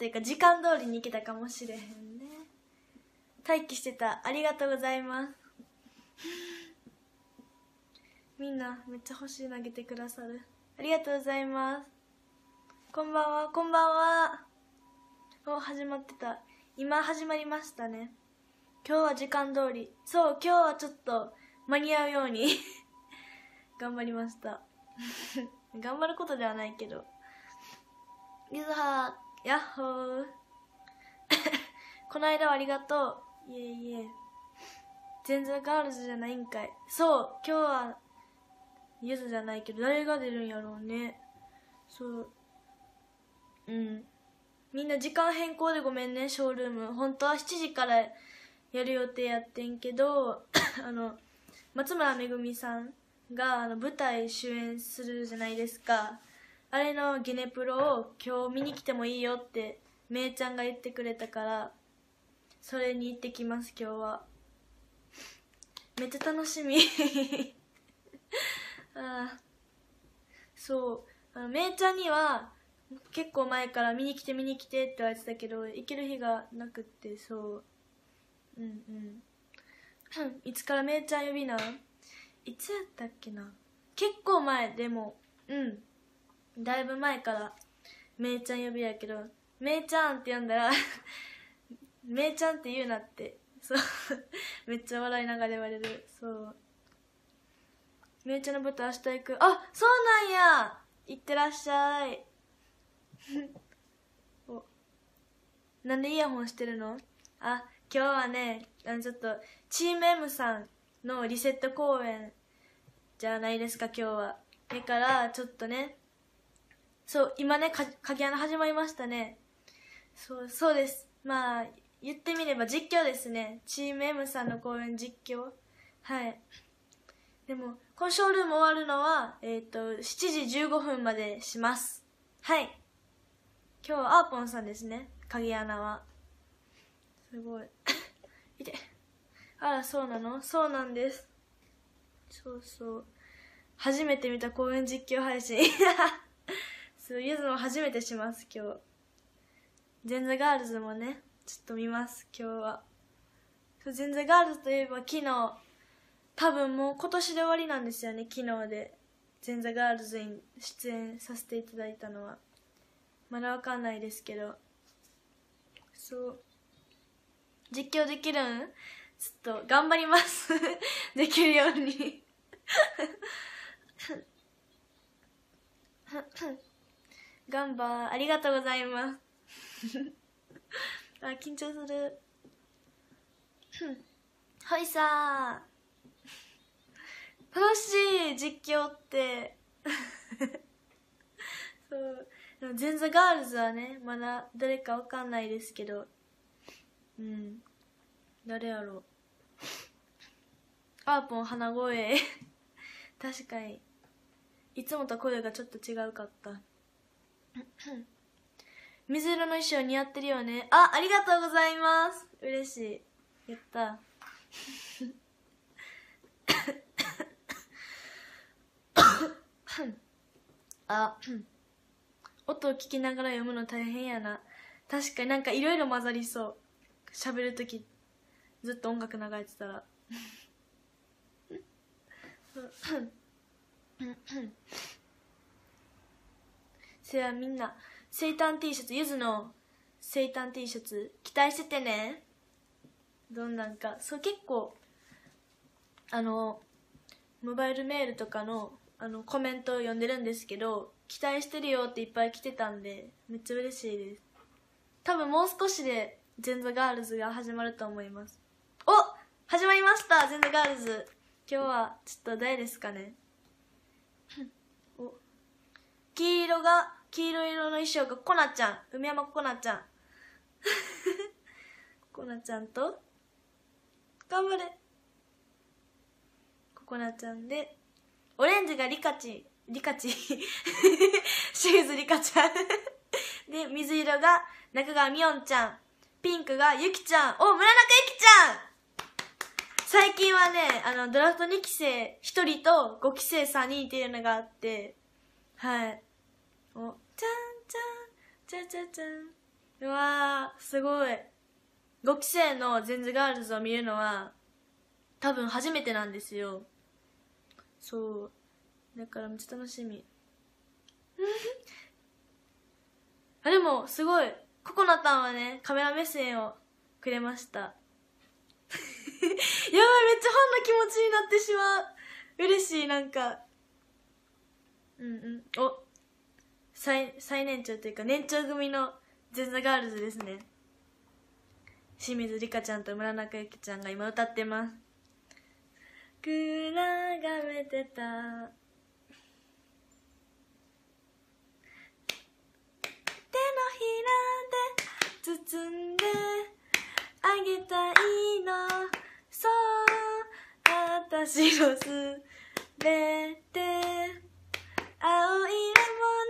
というか時間通りに行けたかもしれへんね待機してたありがとうございますみんなめっちゃ欲しい投げてくださるありがとうございますこんばんはこんばんはお始まってた今始まりましたね今日は時間通りそう今日はちょっと間に合うように 頑張りました 頑張ることではないけどゆずはやっほー この間はありがとういえいえ全然ガールズじゃないんかいそう今日はゆずじゃないけど誰が出るんやろうねそううんみんな時間変更でごめんねショールーム本当は7時からやる予定やってんけど あの松村めぐみさんがあの舞台主演するじゃないですかあれのゲネプロを今日見に来てもいいよってめいちゃんが言ってくれたからそれに行ってきます今日はめっちゃ楽しみ ああそうあのめいちゃんには結構前から見に来て見に来てって言われてたけど行ける日がなくってそううんうん いつからめいちゃん呼びないつやったっけな結構前でもうんだいぶ前からめいちゃん呼びやけどめいちゃんって呼んだら めいちゃんって言うなってそう めっちゃ笑いながら言われるそうめいちゃんのこと明日行くあそうなんや行ってらっしゃい おなんでイヤホンしてるのあ今日はねあのちょっとチーム M さんのリセット公演じゃないですか今日はだからちょっとねそう、今ね、か、鍵穴始まりましたね。そう、そうです。まあ、言ってみれば実況ですね。チーム M さんの公演実況。はい。でも、このショールーム終わるのは、えっ、と、7時15分までします。はい。今日はアーポンさんですね。鍵穴は。すごい。見て。あら、そうなのそうなんです。そうそう。初めて見た公演実況配信。そうゆずも初めてします今日全然ガールズもねちょっと見ます今日は全然ガールズといえば昨日多分もう今年で終わりなんですよね昨日で全座ガールズに出演させていただいたのはまだわかんないですけどそう実況できるんちょっと頑張ります できるように ガンバーありがとうございます あ緊張するほいさー楽しい実況って そうでも全然ガールズはねまだ誰かわかんないですけどうん誰やろうあーぽん鼻声 確かにいつもと声がちょっと違うかった 水色の衣装似合ってるよねあありがとうございます嬉しいやった あ音を聞きながら読むの大変やな確かになんかいろいろ混ざりそう喋る時ずっと音楽流れてたらうん せやみんな生誕 T シャツゆずの生誕 T シャツ期待しててねどんなんかそう結構あのモバイルメールとかのあのコメントを読んでるんですけど期待してるよっていっぱい来てたんでめっちゃ嬉しいです多分もう少しでンザガールズが始まると思いますお始まりましたンザガールズ今日はちょっと誰ですかね お黄色が黄色色の衣装がコナちゃん梅山コナちゃん コナちゃんと頑張れココナちゃんでオレンジがリカチリカチ シューズリカちゃんで水色が中川みおんちゃんピンクがゆきちゃんお村中ゆきちゃん最近はねあのドラフト2期生1人と5期生3人っていうのがあってはいおちゃんちゃんちゃちゃちゃんうわーすごい5期生の全ズガールズを見るのは多分初めてなんですよそうだからめっちゃ楽しみ あでもすごいココナタンはねカメラ目線をくれました やばいめっちゃファンの気持ちになってしまう嬉しいなんかうんうんお最最年長というか年長組のェンーガールズですね清水梨香ちゃんと村中由紀ちゃんが今歌ってます「くらがめてた」手のひらで包んであげたいのそう私のすべて青いレモン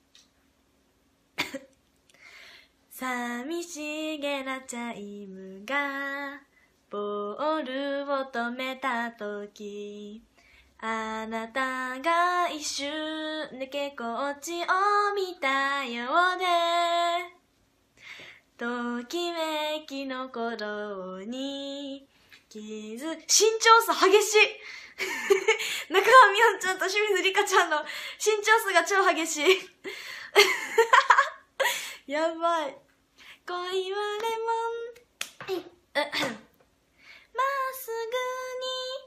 寂しげなチャイムがボールを止めた時あなたが一瞬でけこっちを見たようでときめきの頃に気づ身長差激しい 中川美音ちゃんと清水里香ちゃんの身長差が超激しい やばい恋はレモンまっす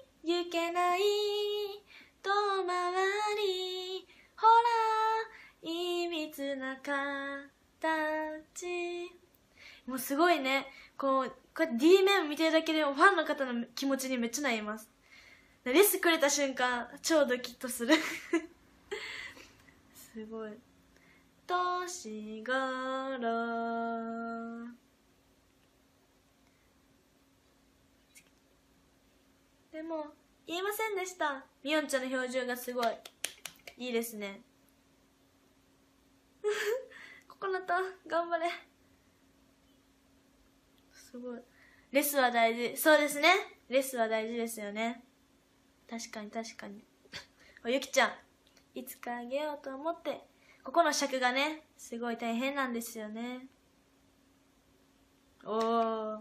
ぐに行けない遠回りほらいびつな形もうすごいねこうこうやって D 面見てるだけでファンの方の気持ちにめっちゃなりますレスくれた瞬間超ドキッとする すごい年柄でも言えませんでしたみよんちゃんの表情がすごいいいですねココナタ頑張れすごいレスは大事そうですねレスは大事ですよね確かに確かに おゆきちゃんいつかあげようと思ってここの尺がね、すごい大変なんですよね。おー。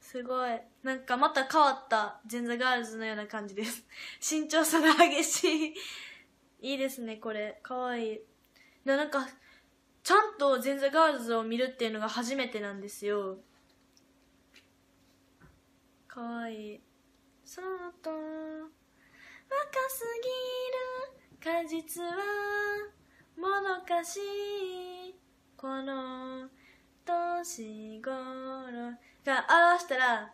すごい。なんかまた変わったジェンザガールズのような感じです。身長差が激しい。いいですね、これ。かわいい。なんか、ちゃんとジェンザガールズを見るっていうのが初めてなんですよ。かわいい。そっと、若すぎる果実はもどかしいこの年頃が表したら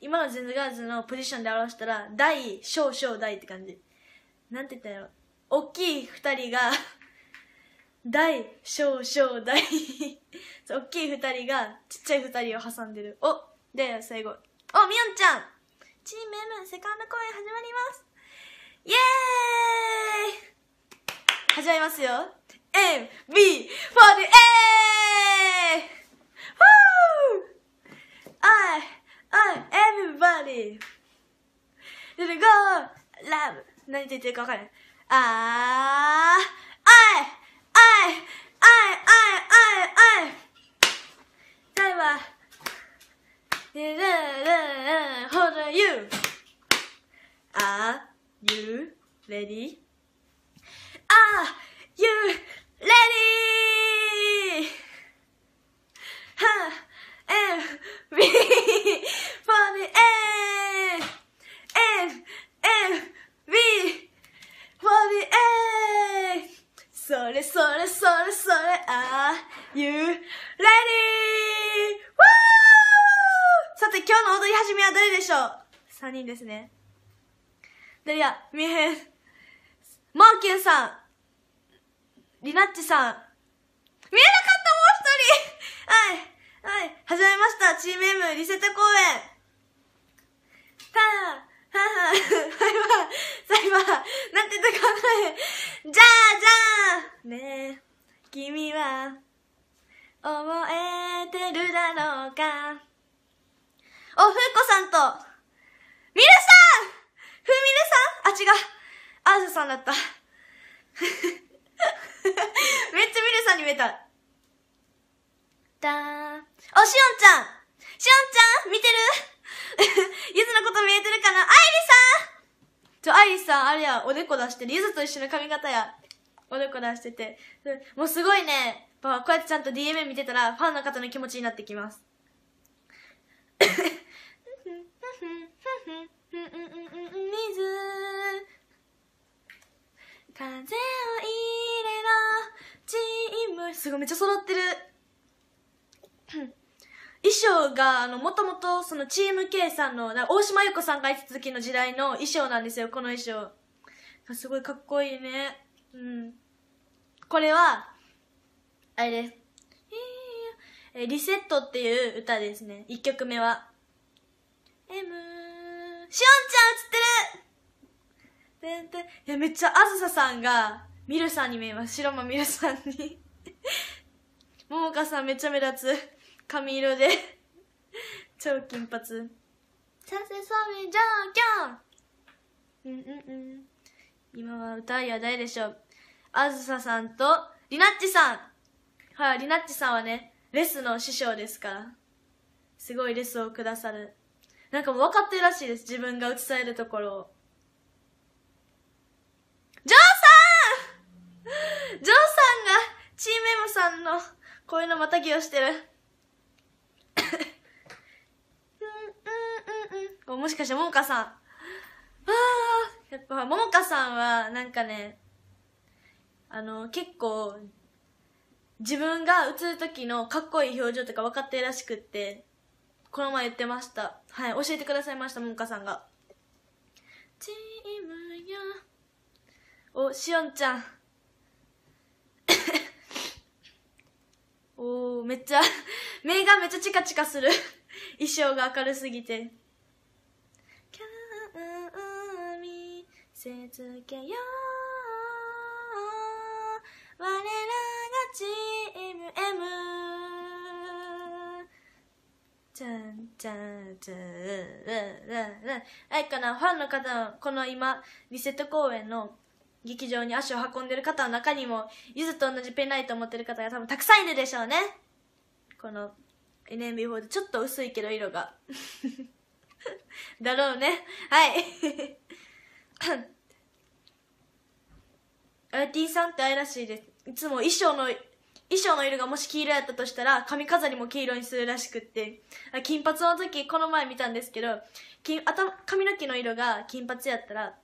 今のジンズガーズのポジションで表したら大小小大って感じなんて言ったんやろ大きい2人が大小小大大きい2人がちっちゃい2人を挟んでるおで最後おみおんちゃんチーム M セカンド公演始まりますイエーイ始まりますよ MB48! あいあい everybody! レッツゴーラブ何言ってるかわかんない。あーあいあいあいあいあいあいタイマー Hold on you! Are you ready? Are you ready? Huh? And me for the end. M, n d and me for the end. それそれそれそれ Are you ready? さて今日の踊り始めはど誰でしょう ?3 人ですね。誰や見えへん。マーキュンさん。りなっちさん。見えなかったもう一人はいはい始めましたチーム M リセット公演ただはは、サイバー、サイバー、なんて言ったかわかんない。じゃあ、じゃあねえ、君は、思えてるだろうか。お、ふうこさんと、みるさんふうみるさんあ、違う。あずさんだった。めっちゃミルさんに見えた。だーん。お、しおんちゃんしおんちゃん見てる ゆずのこと見えてるかなあいりさんちょ、アイリさん、あれや、おでこ出してる。ゆずと一緒の髪型や。おでこ出してて。もうすごいね、こうやってちゃんと DMM 見てたら、ファンの方の気持ちになってきます。水 風を入れろチームすごいめっちゃ揃ってる 衣装がもともとそのチーム K さんの大島優子さんがいた時の時代の衣装なんですよこの衣装すごいかっこいいねうんこれはあれです「リセット」っていう歌ですね1曲目は M しおんちゃん映ってるてんてん。いや、めっちゃあずささんが、みるさんに見えます。白間みるさんにももかさんめっちゃ目立つ。髪色で 超金髪。先生、サミじゃんきゃんうんうんうん。今は歌いは誰でしょうあずささんと、りなっちさんはい、りなっちさんはね、レスの師匠ですから。すごいレスをくださる。なんかもう分かってるらしいです。自分が映されるところを。ジョーさんジョーさんが、チーメムさんの声のまたぎをしてる。うんうんうんうん。もしかして、ももかさん。ああ、やっぱ、ももかさんは、なんかね、あの、結構、自分が映る時のかっこいい表情とか分かってるらしくって、この前言ってました。はい、教えてくださいました、ももかさんが。チームやおしおんちゃんおーめっちゃ目がめっちゃチカチカする衣装が明るすぎて「キャ見せつけよう我らがチーム M」じゃんじゃんじゃんらららあいかなファンの方この今リセット公演の劇場に足を運んでる方の中にも、ゆずと同じペンライトを持ってる方が多分たくさんいるでしょうね。この NMB4 でちょっと薄いけど色が。だろうね。はい。あ T さんって愛らしいです。いつも衣装の、衣装の色がもし黄色やったとしたら、髪飾りも黄色にするらしくって。金髪の時、この前見たんですけど、金頭髪の毛の色が金髪やったら、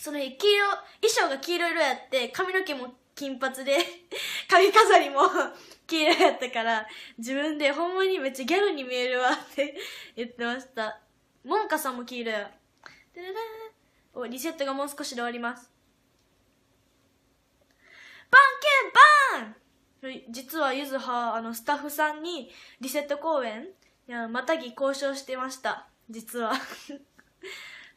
その日黄色衣装が黄色色やって髪の毛も金髪で 髪飾りも 黄色やったから自分でほんまにめっちゃギャルに見えるわって 言ってましたもんかさんも黄色やでおリセットがもう少しで終わりますバンケンバン実はゆずはあのスタッフさんにリセット公演またぎ交渉してました実は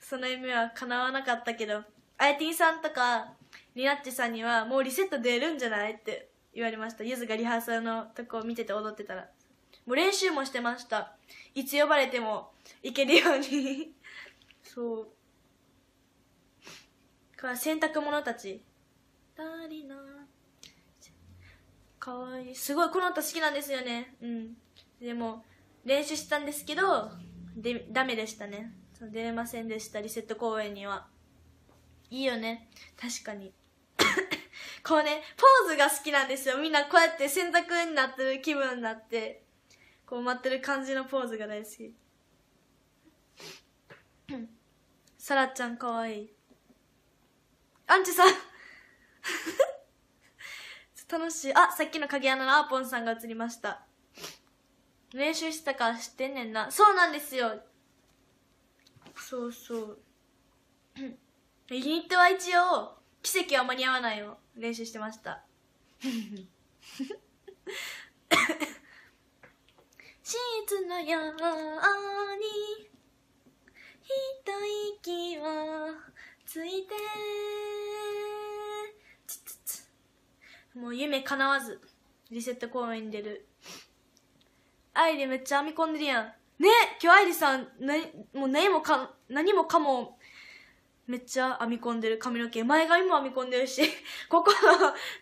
その夢は叶わなかったけどあやてぃさんとかりなっちさんにはもうリセット出るんじゃないって言われましたゆずがリハーサルのとこを見てて踊ってたらもう練習もしてましたいつ呼ばれてもいけるように そうから洗濯物たちーリなかわいいすごいこの歌好きなんですよねうんでも練習したんですけどでダメでしたね出れませんでしたリセット公演にはいいよね確かに こうねポーズが好きなんですよみんなこうやって洗濯になってる気分になってこう待ってる感じのポーズが大好きさら ちゃんかわいいアンチさん 楽しいあさっきの鍵穴のアーポンさんが映りました練習してたから知ってんねんなそうなんですよそうそうユニットは一応奇跡は間に合わないよ練習してましたシーツのように一息をついてもう夢叶わずリセット公演に出るアイリめっちゃ編み込んでるやんね今日愛梨さん何もう何もか何もかもめっちゃ編み込んでる髪の毛前髪も編み込んでるし ここ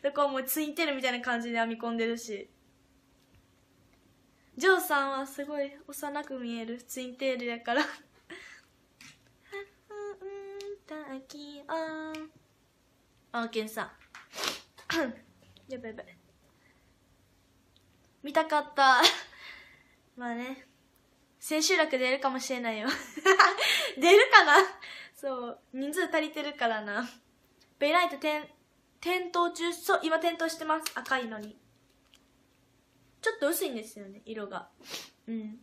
とこもンいてるみたいな感じで編み込んでるしジョーさんはすごい幼く見えるツインテールやからあけんさん やばいやばい見たかった まあね千秋楽出るかもしれないよ 出るかなそう人数足りてるからなベイライト点点灯中そう今点灯してます赤いのにちょっと薄いんですよね色がうん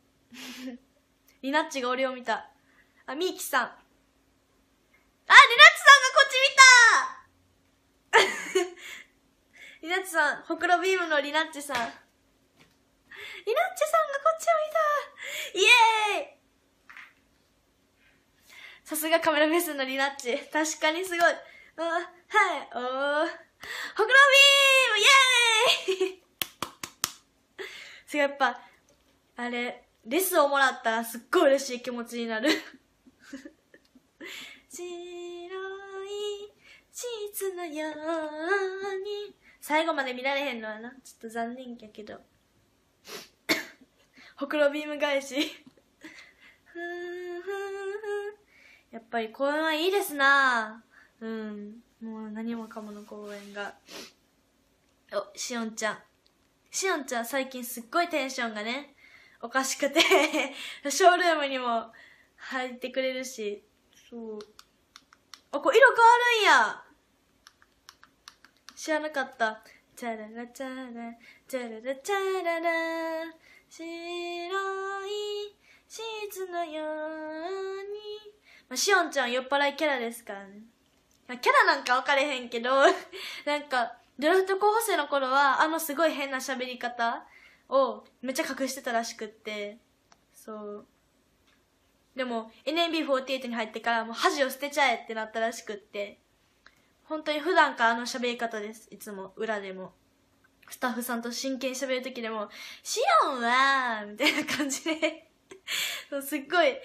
リナッチが俺を見たあみーきさんあリナッチさんがこっち見た リナッチさんほくろビームのリナッチさんイナッチさんがこっちを見たイエーイさすがカメラ目線のリナッチ。確かにすごい。うん、はい、おー。ほくろビームイエーイすごい、やっぱ、あれ、レスをもらったらすっごい嬉しい気持ちになる 白いチーズのように。最後まで見られへんのはな。ちょっと残念やけど。ほくろビーム返しふんふんふんやっぱり公園はいいですなうんもう何もかもの公園がおしおんちゃんしおんちゃん最近すっごいテンションがねおかしくて ショールームにも入ってくれるしそうあこれ色変わるんや知らなかったチャララチャラチャララチャララ白いシーツのように、まあ、しおんちゃん酔っ払いキャラですからね、まあ、キャラなんか分かれへんけど なんかドラフト候補生の頃はあのすごい変な喋り方をめっちゃ隠してたらしくってそうでも NMB48 に入ってからもう恥を捨てちゃえってなったらしくって本当に普段からあの喋り方ですいつも裏でも。スタッフさんと真剣に喋る時でも、シオンは、みたいな感じで すっごい、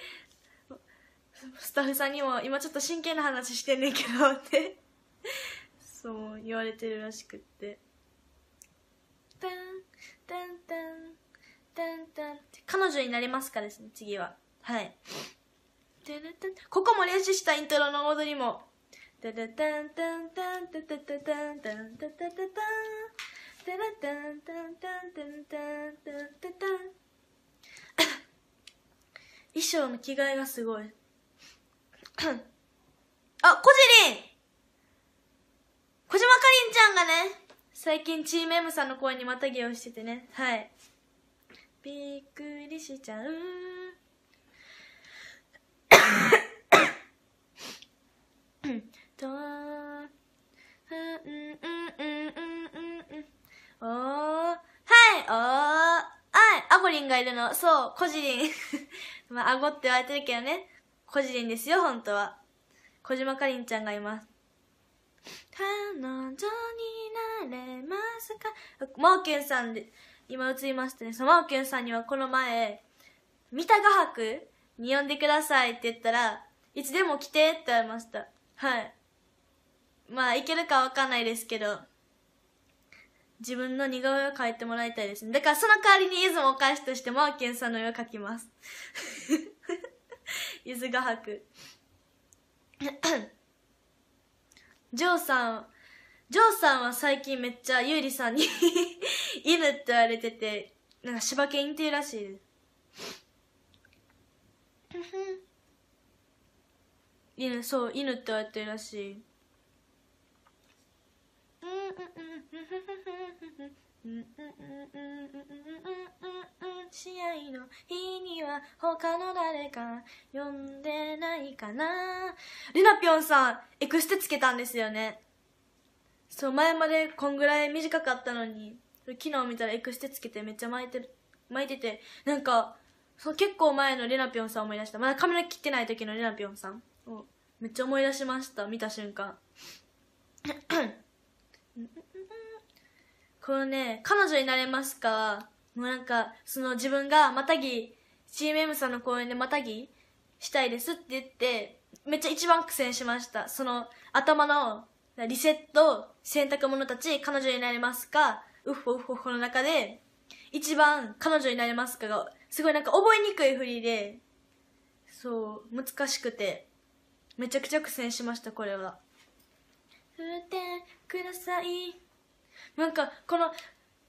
スタッフさんにも、今ちょっと真剣な話してんねんけど、ってそう、言われてるらしくって。タン、たんたん、たんたん。彼女になれますかですね、次は。はい。ここも練習したイントロの踊りも。タたタたんたんたんたタたンタンたタタタラタンタンタンタンタンタンタンタン衣装の着替えがすごいあこじりん小島かりんちゃんがね最近チーム M さんの声にまたぎをしててねはいびっくりしちゃうとうんうんうんおー、はい、おー、あ、アゴリンがいるの。そう、コジリン。まあ、アゴって言われてるけどね。コジリンですよ、本当は。小島かりんちゃんがいます。彼女になれますかマーケンさんで、今映りましたね。そのマーケンさんにはこの前、三田画伯に呼んでくださいって言ったら、いつでも来てって言われました。はい。まあ、いけるかわかんないですけど。自分の似顔絵を描いてもらいたいですね。だからその代わりにゆずもお返しとしても、ケンさんの絵を描きます。ゆずが伯。く。ジョーさん、ジョーさんは最近めっちゃゆうりさんに 犬って言われてて、なんか柴犬ってるらしいです。犬、そう、犬って言われてるらしい。試合の日には他の誰か呼んでないかなルナピョンさんエクステつけたんですよねそう前までこんぐらい短かったのに昨日見たらエクステつけてめっちゃ巻いてる巻いててなんかそう結構前のレナピョンさん思い出したまだカメラ切ってない時のレナピョンさんをめっちゃ思い出しました見た瞬間このね、彼女になれますかもうなんか、その自分がまたぎ、CMM さんの公演でまたぎしたいですって言って、めっちゃ一番苦戦しました。その、頭のリセット、洗濯物たち、彼女になれますかウッホウッホこの中で、一番彼女になれますかが、すごいなんか覚えにくい振りで、そう、難しくて、めちゃくちゃ苦戦しました、これは。ふうてください。なんかこの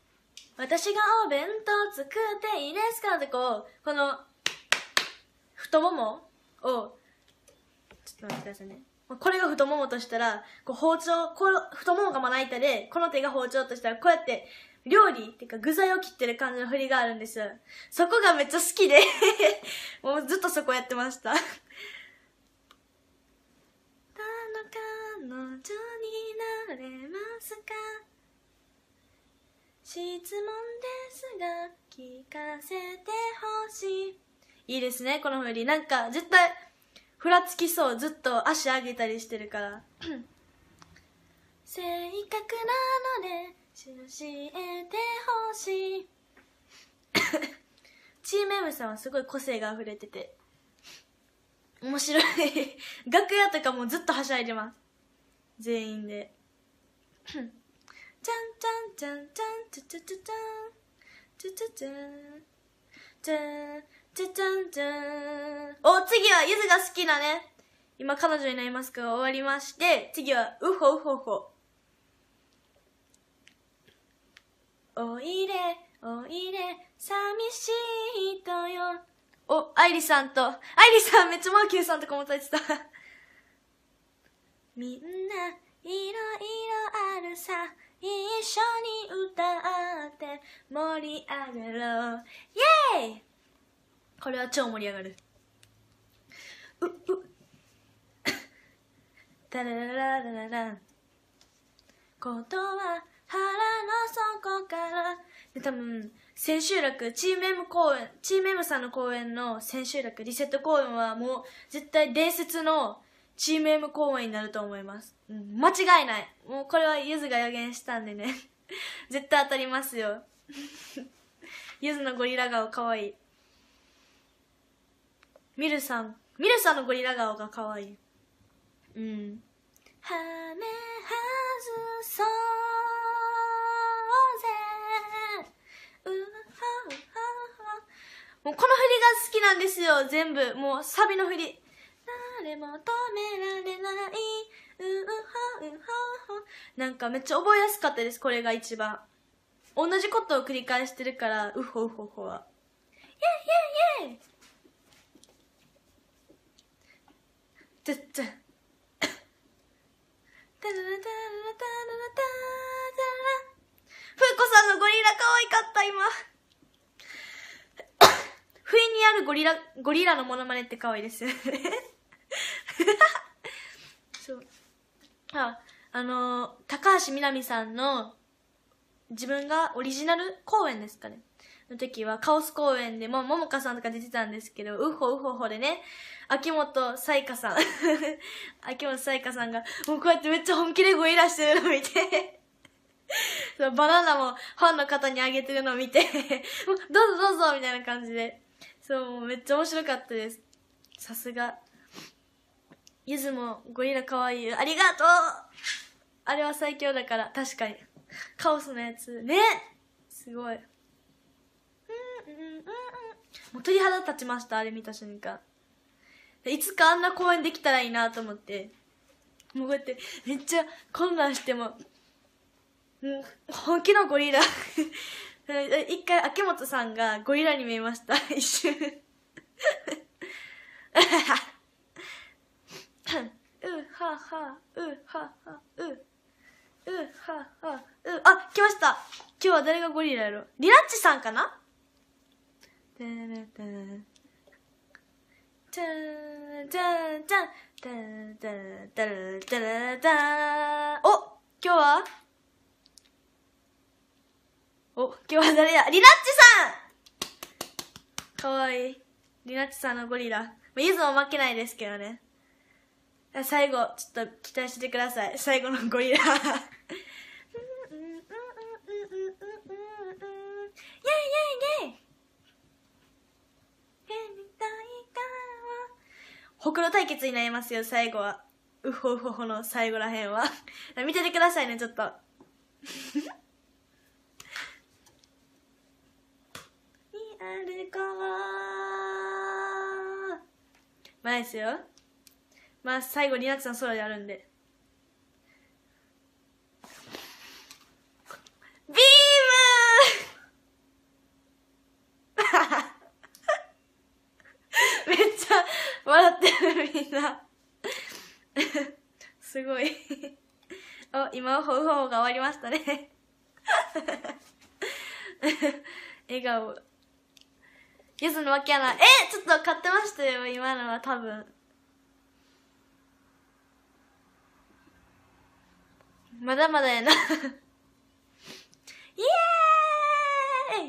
「私がお弁当作っていいですか?」ってこうこの太ももをちょっと待ってくださいねこれが太ももとしたらこう包丁こ太ももがまな板でこの手が包丁としたらこうやって料理っていうか具材を切ってる感じの振りがあるんですよそこがめっちゃ好きで もうずっとそこやってました「たのかのじになれますか?」質問ですが聞かせてほしいいいですねこの振りなんか絶対ふらつきそうずっと足上げたりしてるから 性格なので教えてほしい チーム M さんはすごい個性が溢れてて面白い 楽屋とかもずっとはしゃいでます全員で チャンチャンチャンチャンチャチャチャンチャチャチャンチャンチャチャンチャンお次はゆずが好きなね今彼女になりますから終わりまして次はウホウホウホおいでおいで寂しい人よお、愛理さんと、愛理さんめっちゃマーキューさんとかも歌ってたみんないろいろあるさ一緒に歌って盛り上がろうイエーイこれは超盛り上がるうう ダラララララことは腹の底からで多分千秋楽チーム公演チーム M さんの公演の千秋楽リセット公演はもう絶対伝説のチーム M 公演になると思います。うん、間違いない。もうこれはゆずが予言したんでね。絶対当たりますよ。ゆずのゴリラ顔かわいい。ミルさん。ミルさんのゴリラ顔がかわいい。うん。はずそうぜ。うははは。もうこの振りが好きなんですよ、全部。もうサビの振り。れ求められないううほうほうなんかめっちゃ覚えやすかったですこれが一番同じことを繰り返してるからうほうほうほはイェイイェイイェイちゃちゃふうこさんのゴリラ可愛かった今 不意にあるゴリラ、ゴリラのモノマネって可愛いです そうああの高橋みなみさんの自分がオリジナル公演ですかねの時はカオス公演でもももかさんとか出てたんですけどうほうほほでね秋元才加さん 秋元才加さんがもうこうやってめっちゃ本気で声いらしてるの見て そバナナもファンの方にあげてるのを見てどうぞどうぞみたいな感じでそうめっちゃ面白かったですさすがゆずもゴリラかわいいありがとうあれは最強だから、確かに。カオスのやつ。ねすごい。んんんん。もう鳥肌立ちました、あれ見た瞬間。いつかあんな公演できたらいいなと思って。もうこうやって、めっちゃ混乱しても、もう本気のゴリラ一回、秋元さんがゴリラに見えました、一瞬。うははうははううははうあ来ました今日は誰がゴリラやろリラッチさんかなてれてれじゃんじゃんじゃんだらだらだらだらだらお今日はお今日は誰やリラッチさんかわいいリラッチさんのゴリラいつも負けないですけどね最後ちょっと期待してください最後のゴリラほくろ対決になりますよ最後はうほうほほの最後らへんは見ててくださいねちょっと にあるから前ですよまあ最後になつさんソロやるんでビーム めっちゃ笑ってるみんな すごいお今ほうほうが終わりましたね 笑顔ゆずのわけやなえちょっと買ってましたよ今のは多分まだまだやな イエーイ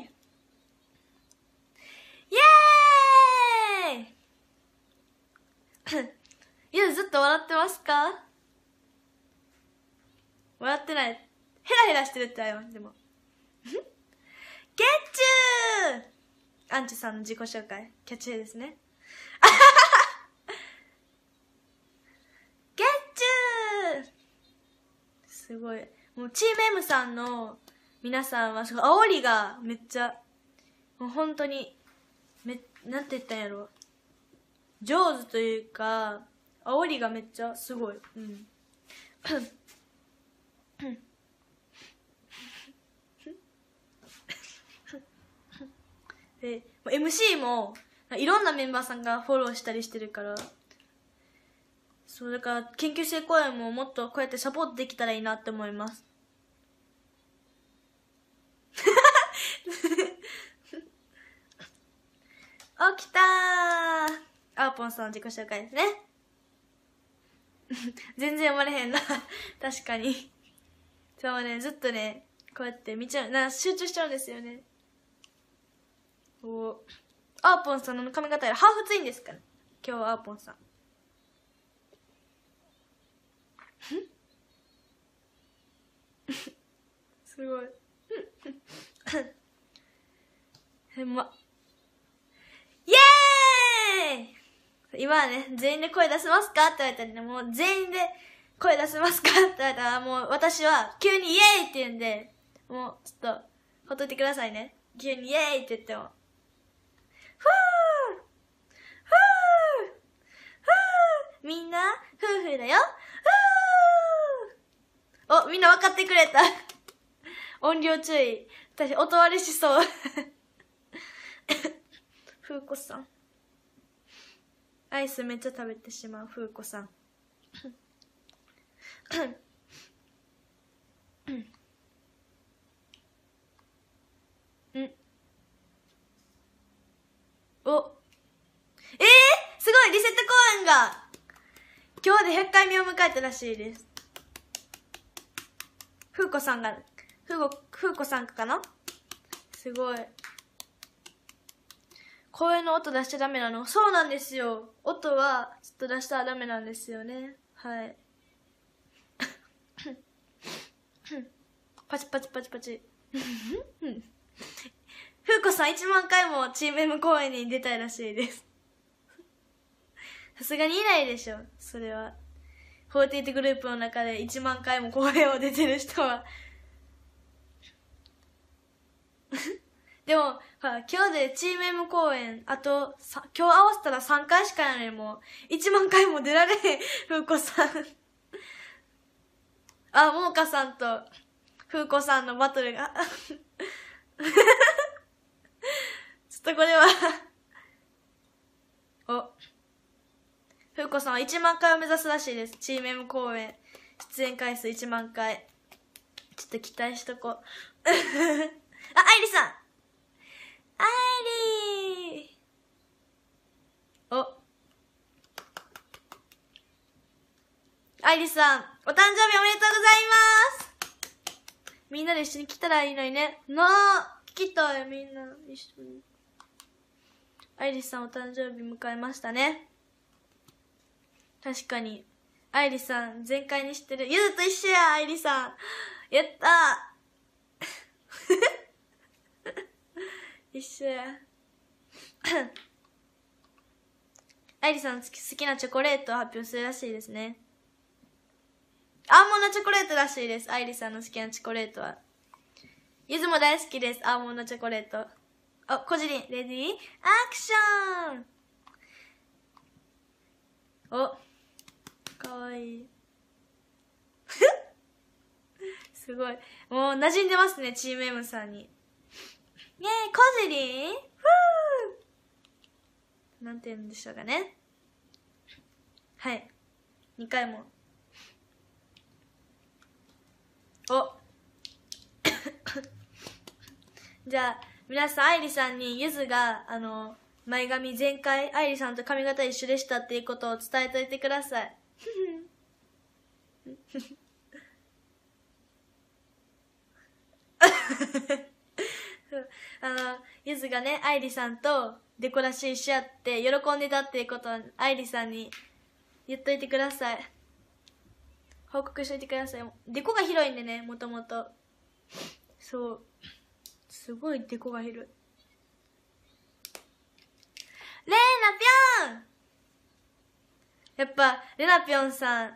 イエーイ ゆうずっと笑ってますか笑ってないヘラヘラしてるってあでも ゲッチューアンチュさんの自己紹介キャッチューですね すごいもうチーム M さんの皆さんはすごい煽りがめっちゃもう本当にめなんて言ったんやろ上手というか煽りがめっちゃすごいうんで MC もいろんなメンバーさんがフォローしたりしてるからそれから研究生公演ももっとこうやってサポートできたらいいなって思います 起きたーあーぽんさんの自己紹介ですね 全然読まれへんな 確かにそうねずっとねこうやって見ちゃうな集中しちゃうんですよねおおあーぽんさんの髪型よりハーフツインですから今日はあーぽんさん すごい。へ ま。イエーイ今はね、全員で声出せますかって言われたらね、もう全員で声出せますかって言われたら、もう私は急にイエーイって言うんで、もうちょっと、ほっといてくださいね。急にイエーイって言っても。ふぅふぅふぅみんな、夫婦だよお、みんな分かってくれた。音量注意。私、音割れしそう。ふうこさん。アイスめっちゃ食べてしまう、ふうこさん。ん。お。えー、すごいリセット公演が今日で100回目を迎えたらしいです。ふうこさんが、風ふうこさんかなすごい。公園の音出しちゃダメなのそうなんですよ。音はちょっと出したらダメなんですよね。はい。パチパチパチパチ。ふうこさん1万回もチーム M 公演に出たいらしいです。さすがにいないでしょ、それは。48グループの中で1万回も公演を出てる人は でも、今日でチーム M 公演、あと、今日合わせたら3回しかやのにもう、1万回も出られへん、ふうこさん あ、ももかさんと、ふうこさんのバトルが ちょっとこれはお。ふうこさんは1万回を目指すらしいです。チーム M 公演。出演回数1万回。ちょっと期待しとこう。あ、アイリさんアイリーお。アイリさん、お誕生日おめでとうございますみんなで一緒に来たらいいのにね。なあ来たよ、みんな。一緒に。アイリスさんお誕生日迎えましたね。確かに。イリさん、全開にしてる。ゆずと一緒や、イリさん。やったー 一緒や。イ リさん好きなチョコレートを発表するらしいですね。アーモンドチョコレートらしいです。イリさんの好きなチョコレートは。ゆずも大好きです。アーモンドチョコレート。あ、こじりん、レディー、アクションお。かわいい すごいもう馴染んでますねチーム M さんにイェーイコズリンふーなんて言うんでしょうかねはい2回もお じゃあ皆さん愛梨さんにゆずがあの前髪全開愛梨さんと髪型一緒でしたっていうことを伝えといてください あのゆずがね愛梨さんとデコらしいし合って喜んでたっていうことを愛梨さんに言っといてください報告しといてくださいデコが広いんでねもともとそうすごいデコが広いレーナぴょんやっぱレナピョンさん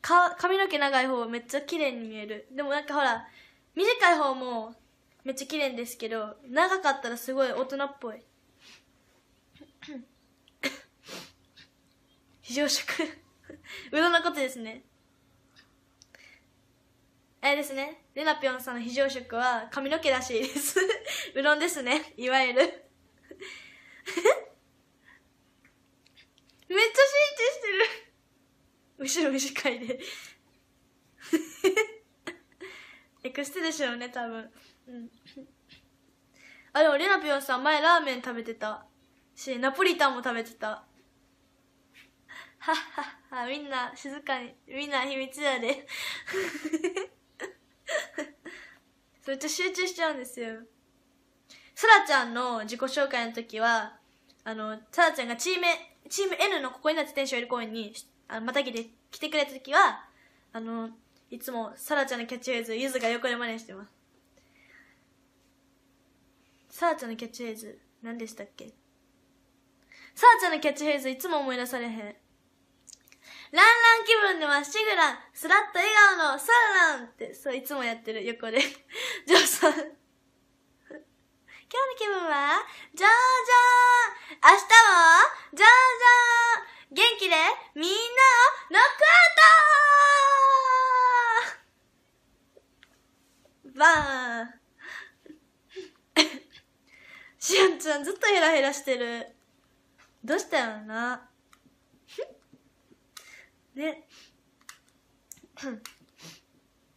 か髪の毛長い方めっちゃ綺麗に見えるでもなんかほら短い方もめっちゃ綺麗ですけど長かったらすごい大人っぽい 非常食 うどんのことですねあれですねレナピョンさんの非常食は髪の毛らしいです うどんですねいわゆる めっちゃ集中してる後ろ短いで エクステでしょうね多分うんあでもレナピオンさん前ラーメン食べてたしナポリタンも食べてたはっはっはみんな静かにみんな秘密やでそれと集中しちゃうんですよそらちゃんの自己紹介の時はあの、さらちゃんがチーメチーム N のここになって天使より公園にあのまたぎで来てくれた時はあのいつもさらちゃんのキャッチフレーズゆずが横で真似してますさらちゃんのキャッチフレーズ何でしたっけさらちゃんのキャッチフレーズいつも思い出されへんランラン気分でまっしぐらスラッと笑顔のさらランってそういつもやってる横でジョーさん今日の気分はー々明日もー々元気でみんなをノックアウトバーンしおんちゃんずっとヘラヘラしてる。どうしたよなね。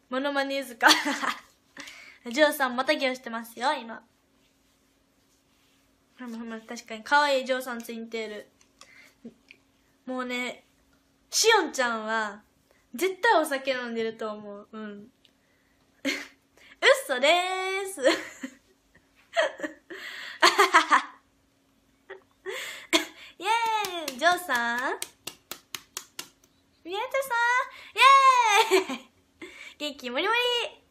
モノマネーズかジョーさんまたギョしてますよ、今。まあまあまあ確かに可愛いジョーさんツインテールもうねしおんちゃんは絶対お酒飲んでると思ううんうっそでーすイェーイジョーさん宮田さんイェーイ元気もりもり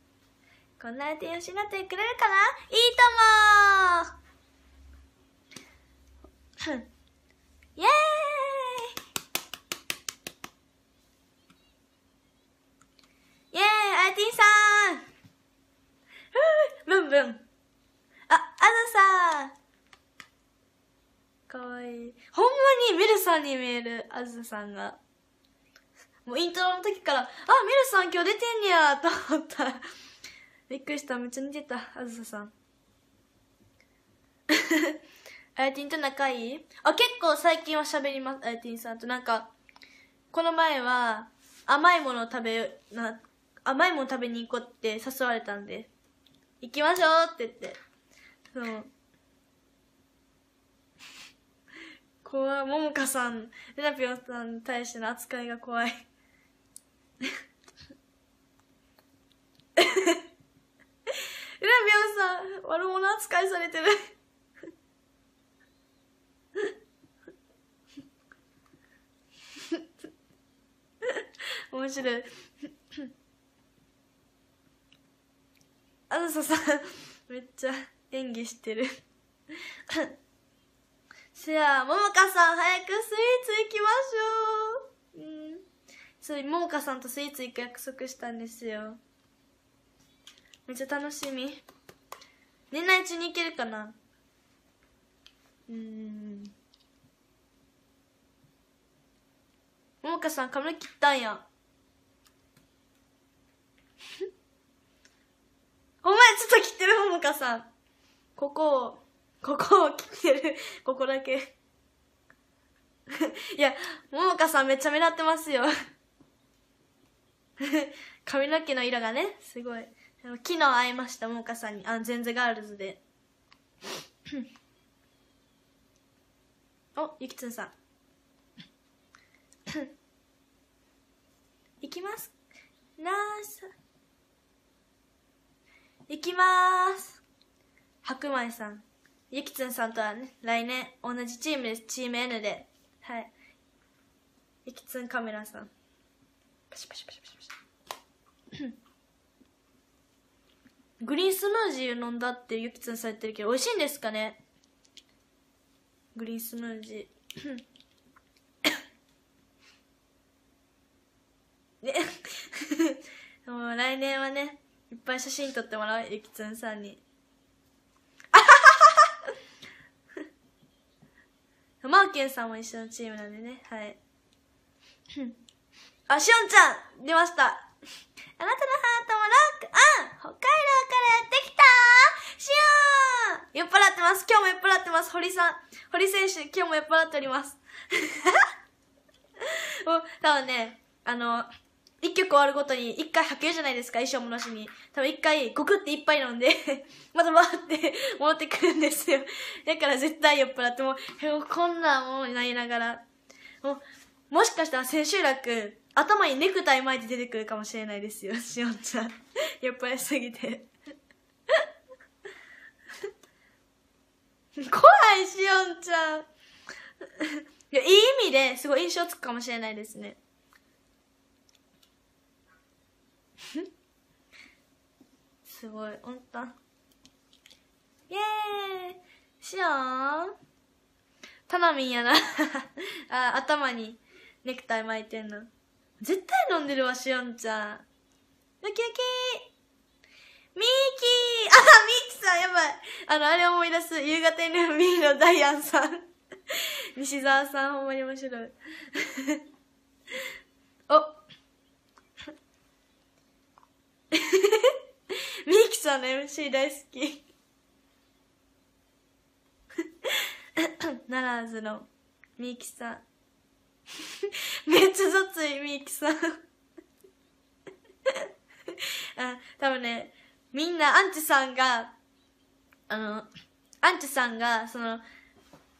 こんな手を失ってくれるかないいともイエーイイエーイアイティンさんブンブンあ、あずさんかわいい。ほんまにみルさんに見える、あずさんが。もうイントロの時から、あ、みルさん今日出てんねやと思ったびっくりした。めっちゃ似てた、あずささん。あやてんと仲いいあ、結構最近は喋ります、あやてんさんと。なんか、この前は、甘いものを食べ、な、甘いもの食べに行こうって誘われたんで、行きましょうって言って。そう。怖い。ももかさん、レナピオさんに対しての扱いが怖い。レナピオさん、悪者扱いされてる。面白い あずささんめっちゃ演技してる せやももかさん早くスイーツ行きましょううんそれももかさんとスイーツ行く約束したんですよめっちゃ楽しみ年内中に行けるかなうん桃香さん髪切ったんや お前ちょっと切ってる桃花さんここをここを切ってるここだけいや桃花さんめっちゃ目立ってますよ髪の毛の色がねすごい昨日会いました桃花さんにあ全然ガールズで おゆきつんさんいきますいきます白米さんゆきつんさんとはね来年同じチームですチーム N ではいゆきつんカメラさんパシパシパシパシパシ グリーンスムージー飲んだってゆきつんされてるけど美味しいんですかねグリーンスムージーね もう来年はねいっぱい写真撮ってもらうゆきつんさんにあマーケンさんも一緒のチームなんでねはい あしおんちゃん出ましたあなたのハートもロックうン北海道からやってきたしおん酔っ払ってます今日も酔っ払ってます堀さん堀選手今日も酔っ払っております もう多分ねあの一曲終わるごとに一回履けるじゃないですか、衣装もなしに。多分一回、ゴクってぱい飲んで またバーって 戻ってくるんですよ。だから絶対酔っ払っても、こんなんもなりながら。ももしかしたら千秋楽、頭にネクタイ巻いて出てくるかもしれないですよ、しおんちゃん。酔っ払いすぎて怖い、しおんちゃん。いや、いい意味ですごい印象つくかもしれないですね。すごい本当イエーイしようタナミンやな あ頭にネクタイ巻いてんの絶対飲んでるわしおんちゃんウキウキミーキーあミーキさんやばいあのあれ思い出す夕方 NMB のダイアンさん 西澤さんほんまに面白い おみゆきさんの MC 大好き ならずのみゆきさんめっちゃ雑いみゆきさん あ多分ねみんなアンチさんがあのアンチさんがその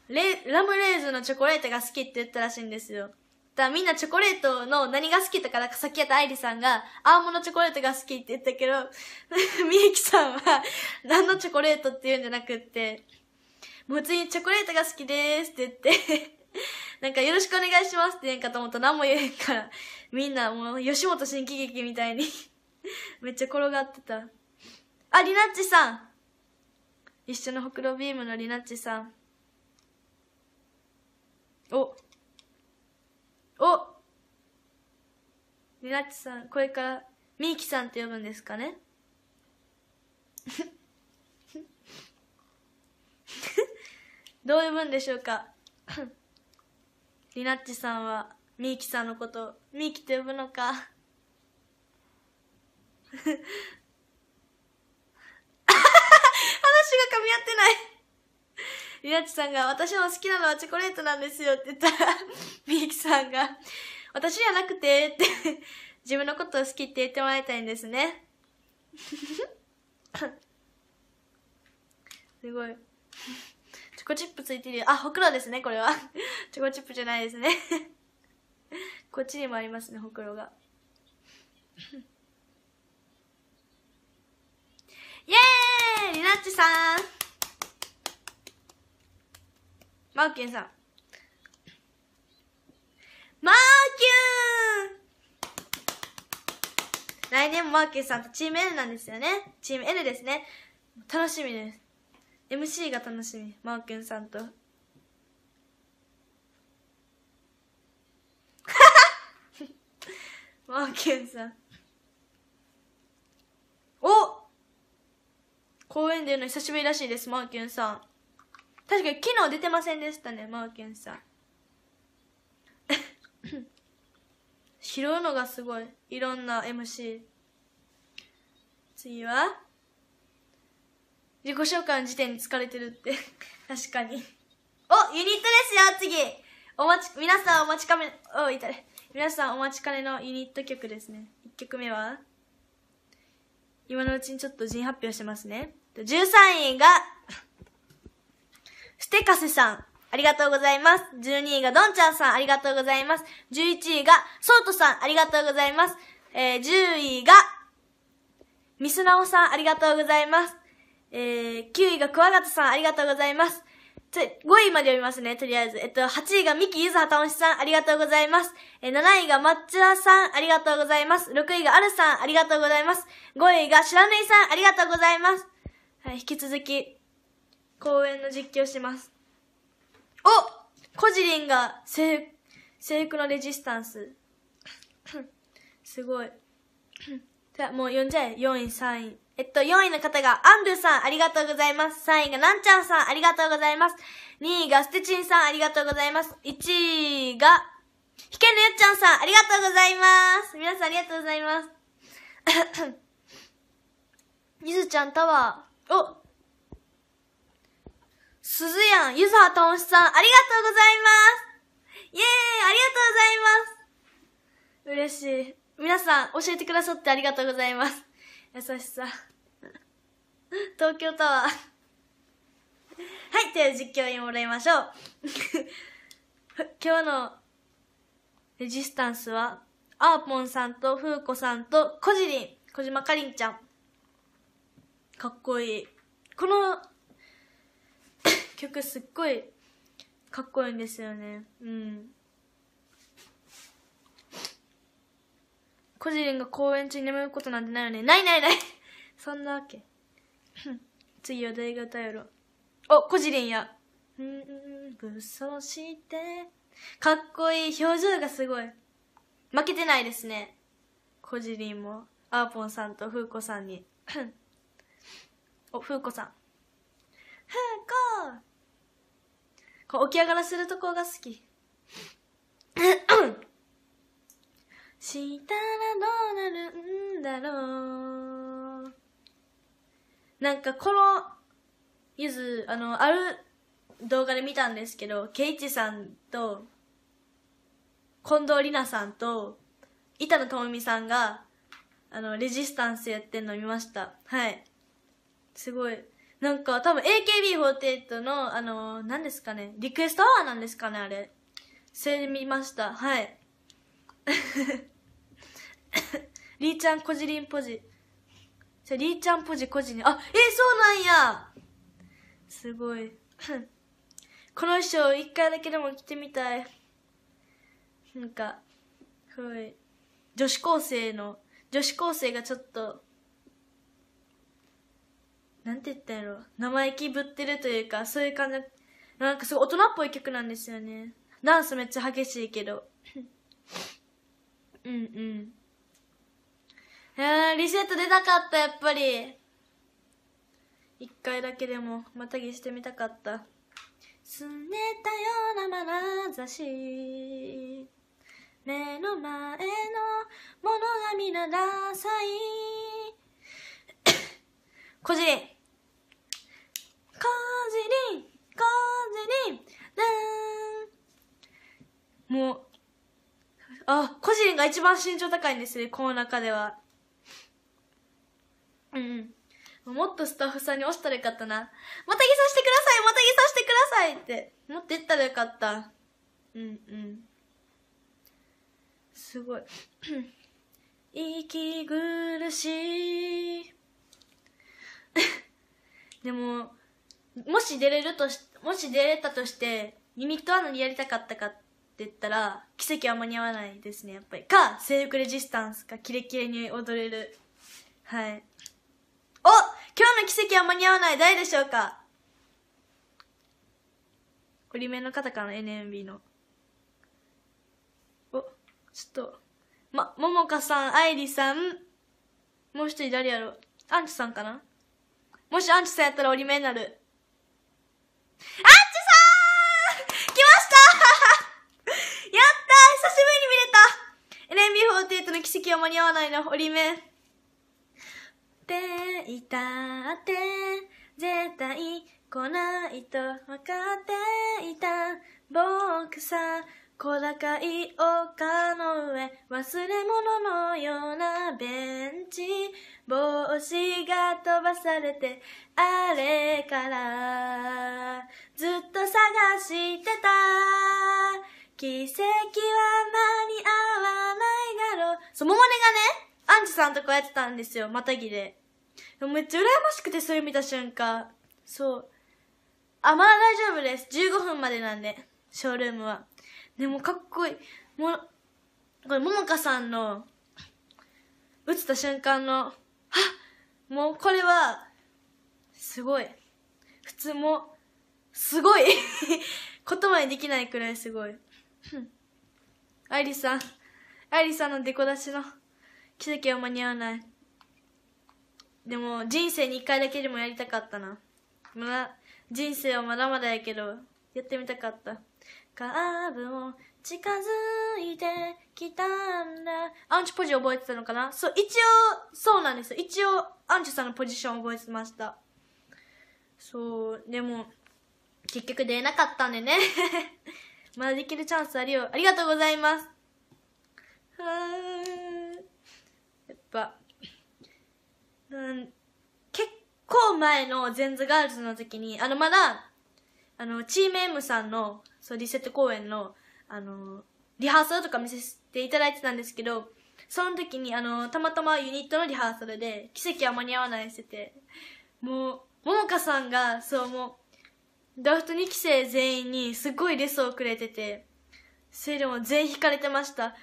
レラムレーズンのチョコレートが好きって言ったらしいんですよだみんなチョコレートの何が好きとか、なんかさっきやった愛理さんが、アーモンドチョコレートが好きって言ったけど、みゆきさんは、何のチョコレートって言うんじゃなくって、もう普通にチョコレートが好きですって言って なんかよろしくお願いしますって言えんかと思ったら何も言えんから、みんなもう吉本新喜劇みたいに めっちゃ転がってた。あ、りなっちさん一緒のほくろビームのりなっちさん。お、おりなっちさんこれからみーきさんって呼ぶんですかね どう呼ぶんでしょうかりなっちさんはみーきさんのことみーきと呼ぶのか 話が噛み合ってないりなちさんが、私も好きなのはチョコレートなんですよって言ったら、みゆきさんが、私じゃなくて、って自分のことを好きって言ってもらいたいんですね。すごい。チョコチップついてるよ。あ、ほくろですね、これは。チョコチップじゃないですね。こっちにもありますね、ほくろが。イェーイりなッちさんマーキュンさん。マーキュン来年もマーキュンさんとチーム L なんですよね。チーム L ですね。楽しみです。MC が楽しみ。マーキュンさんと。マーキュンさん。お公園で言うの久しぶりらしいです、マーキュンさん。確かに昨日出てませんでしたねマーケンさん 拾うのがすごいいろんな MC 次は自己紹介の時点に疲れてるって 確かにおユニットですよ次お待ち皆さんお待ちかねおいたれ皆さんお待ちかねのユニット曲ですね1曲目は今のうちにちょっと人発表してますね13位がステカセさん、ありがとうございます。12位がどんちゃんさん、ありがとうございます。11位がソートさん、ありがとうございます。えー、10位がミスナオさん、ありがとうございます。えー、9位がクワガタさん、ありがとうございます。5位まで読みますね、とりあえず。えっと、8位がミキユズハタオシさん、ありがとうございます。え、7位がマッチラさん、ありがとうございます。6位がアルさん、ありがとうございます。5位がシラぬイさん、ありがとうございます。はい、引き続き、公演の実況しますおコジリンが制服のレジスタンス すごいじゃあもう呼んじゃえ4位3位えっと、4位の方がアンルさん、ありがとうございます。3位がなんちゃんさん、ありがとうございます。2位がステチンさん、ありがとうございます。1位が、ひけのよっちゃんさん、ありがとうございます。皆さんありがとうございます。ゆずちゃんタワー。おすずやん、ゆさはともしさん、ありがとうございますイェーイありがとうございます嬉しい。皆さん、教えてくださってありがとうございます。優しさ。東京タワー。はい、という実況にもらいましょう。今日のレジスタンスは、アーポンさんとフーコさんと、こじりん、小島かりんちゃん。かっこいい。この曲すっごいかっこいいんですよねうんコジリンが公演中に眠ることなんてないよねないないない そんなわけ 次は大河歌やろおコジリンやうん武装してかっこいい表情がすごい負けてないですねコジリンもあーぽんさんとふうこさんにおふうこさんふうこ起き上がらせるとこが好きしたらどうなるんだろうなんかこのゆずあのある動画で見たんですけどケイチさんと近藤里奈さんと板野友美さんがあのレジスタンスやってんの見ましたはいすごいなんか多分 AKB48 の、あのー、何ですかね、リクエストはワなんですかね、あれ。それ見ました。はい。り ーちゃんこじりんぽじ。じゃ、りーちゃんぽじこじに。あ、えー、そうなんやすごい。この衣装一回だけでも着てみたい。なんか、すごい。女子高生の、女子高生がちょっと、なんて言ったやろ生意気ぶってるというかそういう感じなんかすごい大人っぽい曲なんですよねダンスめっちゃ激しいけど うんうんえー、リセット出たかったやっぱり一回だけでもまたぎしてみたかったすねたような眼差し目の前のものが皆ダサいこじじりん、ーじりん、ダーンもう、あ、コジリンが一番身長高いんですね、この中では。うん。もっとスタッフさんに押したらよかったな。またぎさせてくださいまたぎさせてくださいって。持っていったらよかった。うんうん。すごい。息苦しい。でも、もし出れるとしもし出れたとしてユニットアるにやりたかったかって言ったら奇跡は間に合わないですねやっぱりか制服レジスタンスかキレキレに踊れるはいお今日の奇跡は間に合わない誰でしょうか折リメの方から NMB のおちょっとまももかさん愛理さんもう一人誰やろアンチさんかなもしアンチさんやったら折り目になるあっちさん来ましたやった久しぶりに見れた !NMB48 の奇跡は間に合わないの、折り目。っていたって、絶対来ないと分かっていた。僕さ、小高い丘の上、忘れ物のようなベンチ。帽子が飛ばされてあれからずっと探してた奇跡は間に合わないだろうそう、モモネがね、アンジさんとこうやってたんですよ、またぎで。めっちゃ羨ましくて、それ見た瞬間。そう。あ、まだ大丈夫です。15分までなんで、ショールームは。でもかっこいい。もう、これ、ももかさんの、映つた瞬間のあもうこれは、すごい。普通も、すごい言葉にできないくらいすごい。アイリさん、アイリさんのデコ出しの奇跡は間に合わない。でも、人生に一回だけでもやりたかったな。まだ、人生はまだまだやけど、やってみたかった。カーブを近づいてきたんだアンチポジ覚えてたのかなそう一応そうなんです一応アンチさんのポジション覚えてましたそうでも結局出なかったんでね まだできるチャンスあるよありがとうございますはやっぱうん結構前のゼンズガールズの時にあのまだあのチーム M さんのそうリセット公演のあのリハーサルとか見せていただいてたんですけどその時にあのたまたまユニットのリハーサルで「奇跡は間に合わない」しててもう桃香さんがそうもうドラフト2期生全員にすごいレスをくれててそれでも全員引かれてました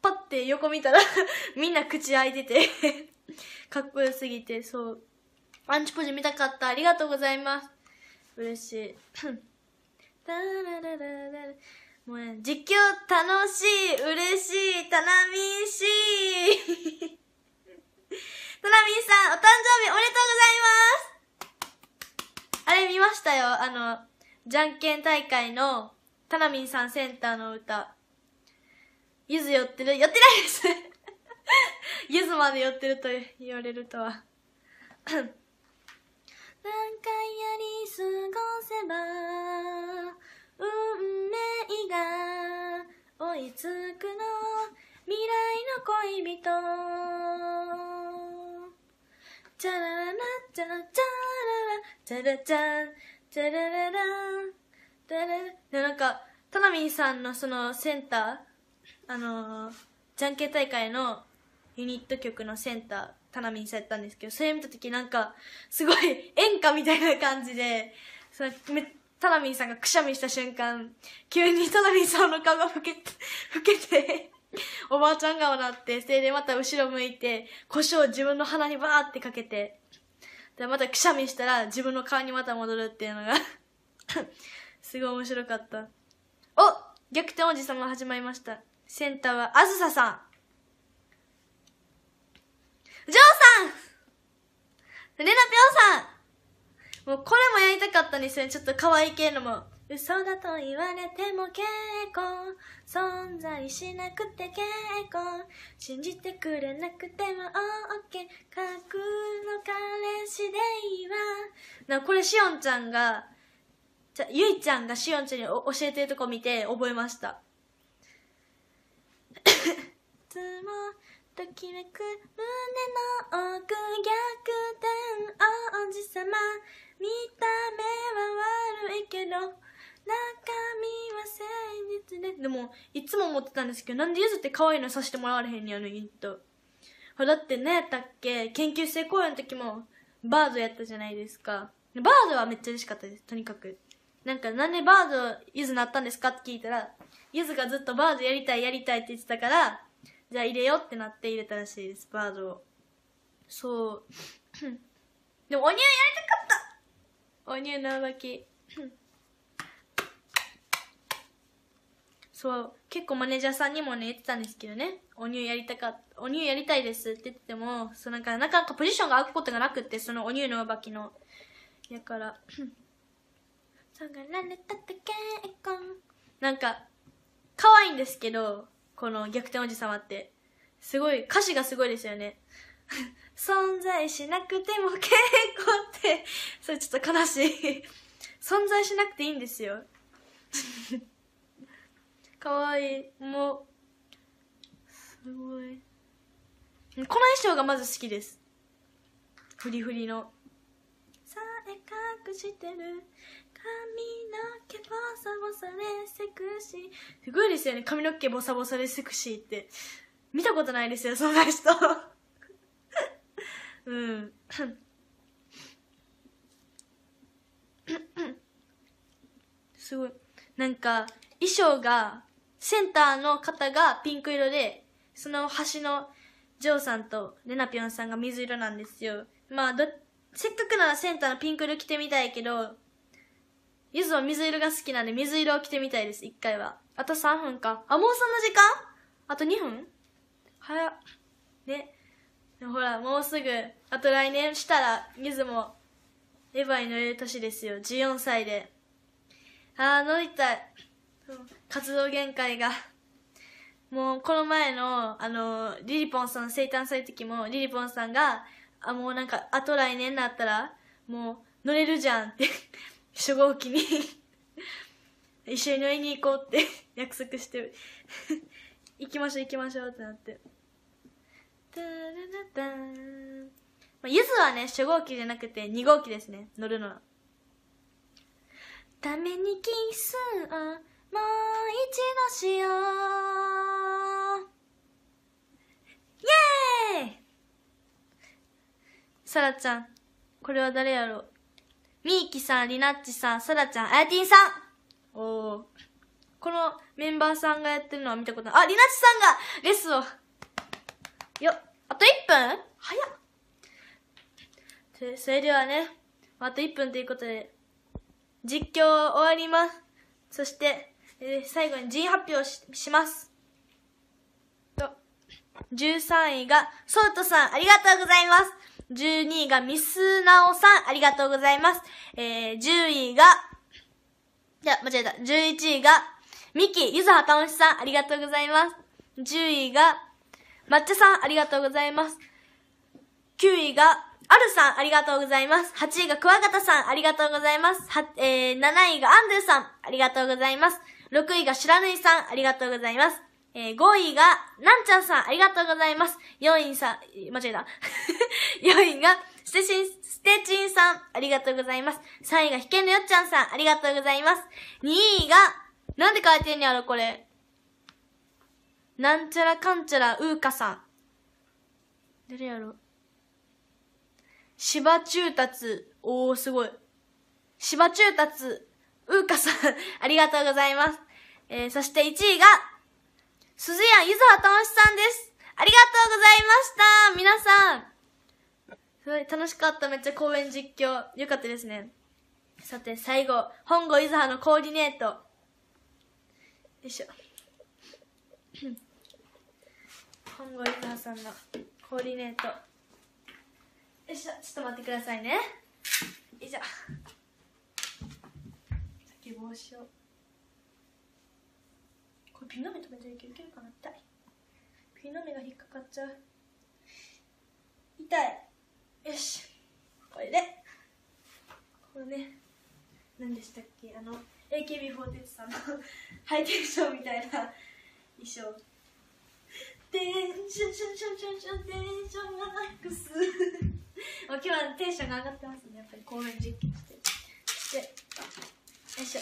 パッて横見たら みんな口開いてて かっこよすぎてそうアンチポジ見たかったありがとうございます嬉しい もうね、実況楽しい、嬉しい、たなみんしーたなみんさん、お誕生日おめでとうございますあれ見ましたよ、あの、じゃんけん大会の、たなみんさんセンターの歌。ゆず寄ってる、寄ってないです ゆずまで寄ってると言われるとは 何回やり過ごせば運命が追いつくの未来の恋人チャラララチャラチャララチャラチャンチャラララチャラなんかトナミンさんのそのセンターあのー、じゃんけん大会のユニット曲のセンタータナミンさんやったんですけどそれ見た時なんかすごい演歌みたいな感じでそのめタなミンさんがくしゃみした瞬間、急にタなミンさんの顔がふけ、ふけておばあちゃん顔になって、それでまた後ろ向いて、胡椒を自分の鼻にバーってかけて、で、またくしゃみしたら自分の顔にまた戻るっていうのが すごい面白かった。お逆転おじさ始まりました。センターはあずささん。ジョーさんレナピョーさんもうこれもやりたかったんですよね。ちょっと可愛い系のも。嘘だと言われても結構存在しなくて結構信じてくれなくても OK 架空の彼氏でいいわなこれしおんちゃんがじゃゆいちゃんがしおんちゃんに教えてるとこ見て覚えましたつも ときめく胸の奥逆転王子様見た目は悪いけど中身は誠実ででもいつも思ってたんですけどなんでゆずって可愛いのさしてもらわれへんやのっとだってねやったっけ研究生公演の時もバードやったじゃないですかバードはめっちゃ嬉しかったですとにかくなんかなんでバードゆずなったんですかって聞いたらゆずがずっとバードやりたいやりたいって言ってたからじゃあ入れようってなって入れたらしいですバードをそう でもおにやりたかっお乳の浮気 そう結構マネージャーさんにもね言ってたんですけどねお乳やりたかお乳やりたいですって言ってもそのなんかなかなかポジションが空くことがなくってそのお乳の浮気のやから そがられたってなんか可愛いんですけどこの逆転おじさまってすごい歌詞がすごいですよね存在しなくても結構って、それちょっと悲しい存在しなくていいんですよかわいい。もう、すごい。この衣装がまず好きです。フリフリの。さえ隠してる髪の毛ボサボサでセクシー。すごいですよね。髪の毛ボサボサでセクシーって。見たことないですよ、そんな人うんすごいなんか衣装がセンターの方がピンク色でその端のジョーさんとレナピョンさんが水色なんですよまあどせっかくならセンターのピンク色着てみたいけどゆずは水色が好きなんで水色を着てみたいです一回はあと3分かあもうその時間あと2分早っねでもほらもうすぐあと来年したらゆずもエヴァに乗れる年ですよ14歳でああ乗りたい活動限界がもうこの前のあのリリポンさん生誕祭の時もリリポンさんがあもうなんかあと来年になったらもう乗れるじゃんって 初号機に 一緒に乗りに行こうって 約束して行きましょう行きましょうってなって。まあ、ゆずはね、初号機じゃなくて2号機ですね、乗るのは。ためにキスをもう一度しよう。イェーイさらちゃん、これは誰やろうみーきさん、りなっちさん、さらちゃん、あやちんさんおー。このメンバーさんがやってるのは見たことない。あ、りなっちさんがレッスンをあと1分早っそれではね、あと1分ということで、実況終わります。そして、えー、最後に人発表します。13位が、ソウトさん、ありがとうございます。12位が、ミスナオさん、ありがとうございます。えー、10位が、いや、間違えた。11位が、ミキ、ゆずはたおしさん、ありがとうございます。10位が、抹茶さん、ありがとうございます。9位が、あるさん、ありがとうございます。8位がクワガタさん、ありがとうございます。はえー、7位がアンドゥさん、ありがとうございます。6位が白縫さん、ありがとうございます。えー、5位が、なんちゃんさん、ありがとうございます。4位さん、間違えた。4 位が、ステチン、ステチンさん、ありがとうございます。3位が、ひけんのよっちゃんさん、ありがとうございます。2位が、なんで書いてんやろ、これ。なんちゃらかんちゃらうーかさん。誰やろ芝中達。おー、すごい。芝中達、うーかさん。ありがとうございます。えー、そして1位が、鈴谷ゆずはともしさんです。ありがとうございました皆さんすごい楽しかった。めっちゃ公演実況。よかったですね。さて、最後、本郷ゆずはのコーディネート。よいしょ。本リ伊ーさんのコーディネートよいしょちょっと待ってくださいねよいしょ先帽子をこれピの目止めていけるかな痛いピの目が引っかかっちゃう痛いよしこれでこのね何でしたっけあの AKB48 さんの ハイテンションみたいな衣装テンションションションションションテンションマックス 今日はテンションが上がってますねやっぱり公演実験してしてよいしょ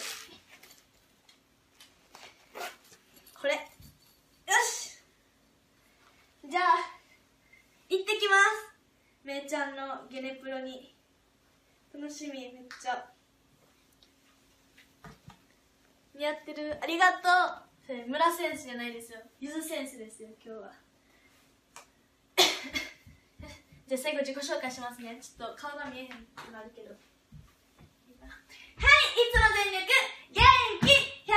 これよしじゃあ行ってきますめいちゃんのゲネプロに楽しみめっちゃ似合ってるありがとうせん村選手じゃないですよゆず選手ですよ今日は じゃあ最後自己紹介しますねちょっと顔が見えへんのあるけどはいいつも全力元気100%笑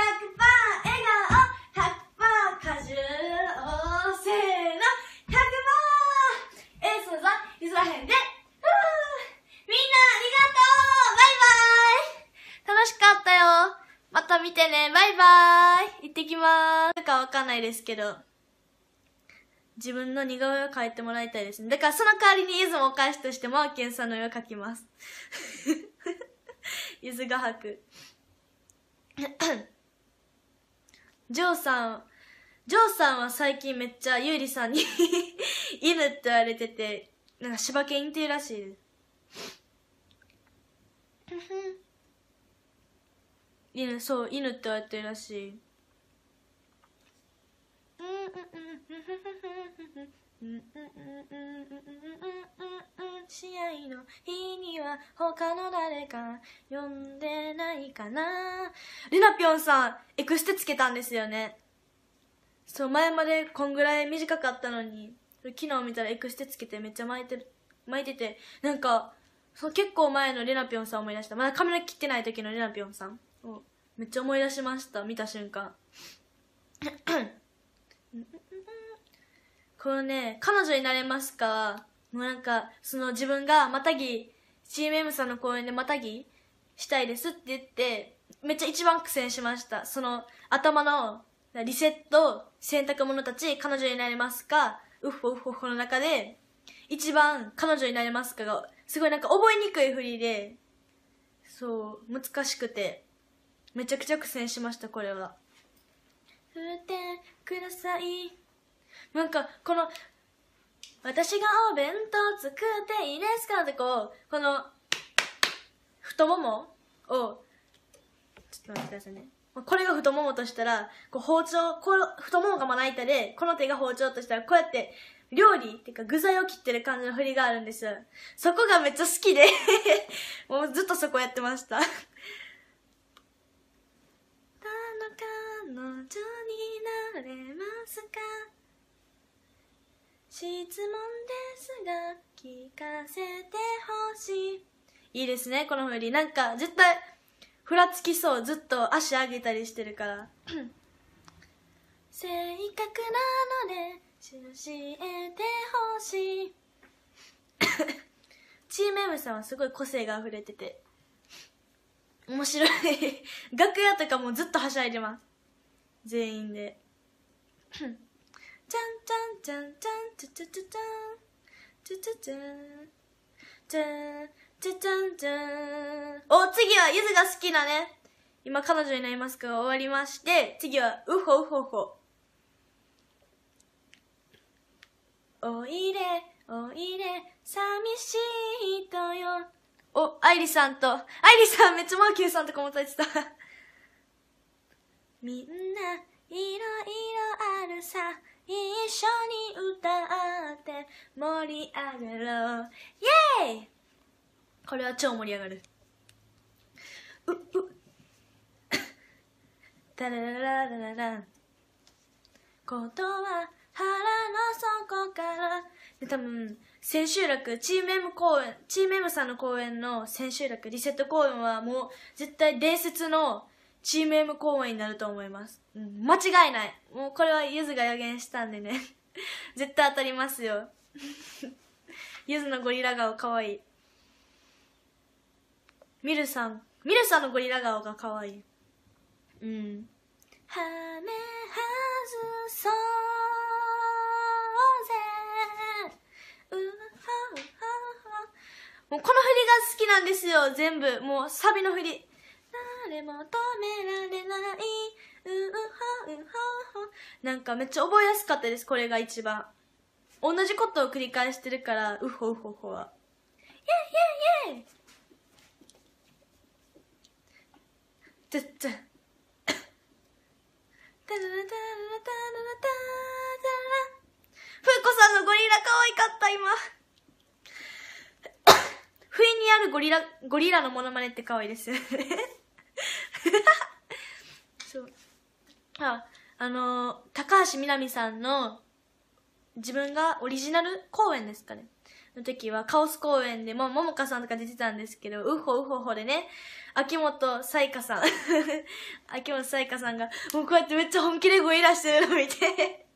顔100%果汁おせーの100%エースはゆずらへんでみんなありがとうバイバイ楽しかったよまた見てね。バイバーイ。行ってきまーす。なんかわかんないですけど。自分の似顔絵を描いてもらいたいですね。だからその代わりにゆずもお返しとしてマーケンさんの絵を描きます。ゆず画伯。ジョーさん、ジョーさんは最近めっちゃゆうりさんに 犬って言われてて、なんか柴犬ってるらしいです。犬そう犬って言われてるらしいううううううううううんんんんんんんんんん試合の日には他の誰か呼んでないかなりなぴょんさんエクステつけたんですよねそう前までこんぐらい短かったのに昨日見たらエクステつけてめっちゃ巻いてる巻いててなんかそう結構前のりなぴょんさん思い出したまだ髪の毛切ってない時のりなぴょんさんめっちゃ思い出しました見た瞬間 このね「彼女になれますか?」もうなんかその自分がまたぎ CMM さんの公演でまたぎしたいですって言ってめっちゃ一番苦戦しましたその頭のリセット洗濯物たち彼女になれますかウッホウッホこの中で一番彼女になれますかがすごいなんか覚えにくい振りでそう難しくてめちゃくちゃ苦戦しましたこれは振ってくださいなんかこの「私がお弁当作っていいですか?」ってこうこの太ももをちょっと待ってくださいねこれが太ももとしたら、こう包丁、こ太ももがまな板で、この手が包丁としたら、こうやって料理っていうか具材を切ってる感じの振りがあるんですよ。そこがめっちゃ好きで もうずっとそこやってました女になれますか質問ですが聞かせてほしいいいですねこの振りなんか絶対ふらつきそうずっと足上げたりしてるから正確 なので教えてほしい チーム M さんはすごい個性があふれてて面白い楽屋とかもずっとはしゃいでます全員でじゃんじゃんじゃんじゃんちゃちゃちゃちゃんちゃちゃちゃんじゃんじゃじゃんじゃんお次はゆずが好きなね今彼女になりますから終わりまして次はうほうほうほおいでおいで寂しい人よお愛梨さんとアイリさんめっちゃマーキューさんとかも歌ってたみんないろいろあるさ一緒に歌って盛り上がろうイエーイこれは超盛り上がるうう ダララララララことは腹の底からで多分千秋楽チームム公演チーム M さんの公演の千秋楽リセット公演はもう絶対伝説のチーム M 公演になると思います。うん、間違いない。もうこれはゆずが予言したんでね。絶対当たりますよ。ゆずのゴリラ顔かわいい。ミルさん。ミルさんのゴリラ顔がかわいい。うん。はめはずそうぜ。うははは。もうこの振りが好きなんですよ、全部。もうサビの振り。誰も止められないうほうほほなんかめっちゃ覚えやすかったですこれが一番同じことを繰り返してるからうほうほほはイェイイェイイェイちゃちゃタララタララタララタふうこさんのゴリラ可愛かった今不意にあるゴリラ、ゴリラのモノマネって可愛いですよね そうああのー、高橋みなみさんの自分がオリジナル公演ですかねの時はカオス公演でもももかさんとか出てたんですけどうほうほほでね秋元才加さん 秋元才加さんがもうこうやってめっちゃ本気で声出してるの見て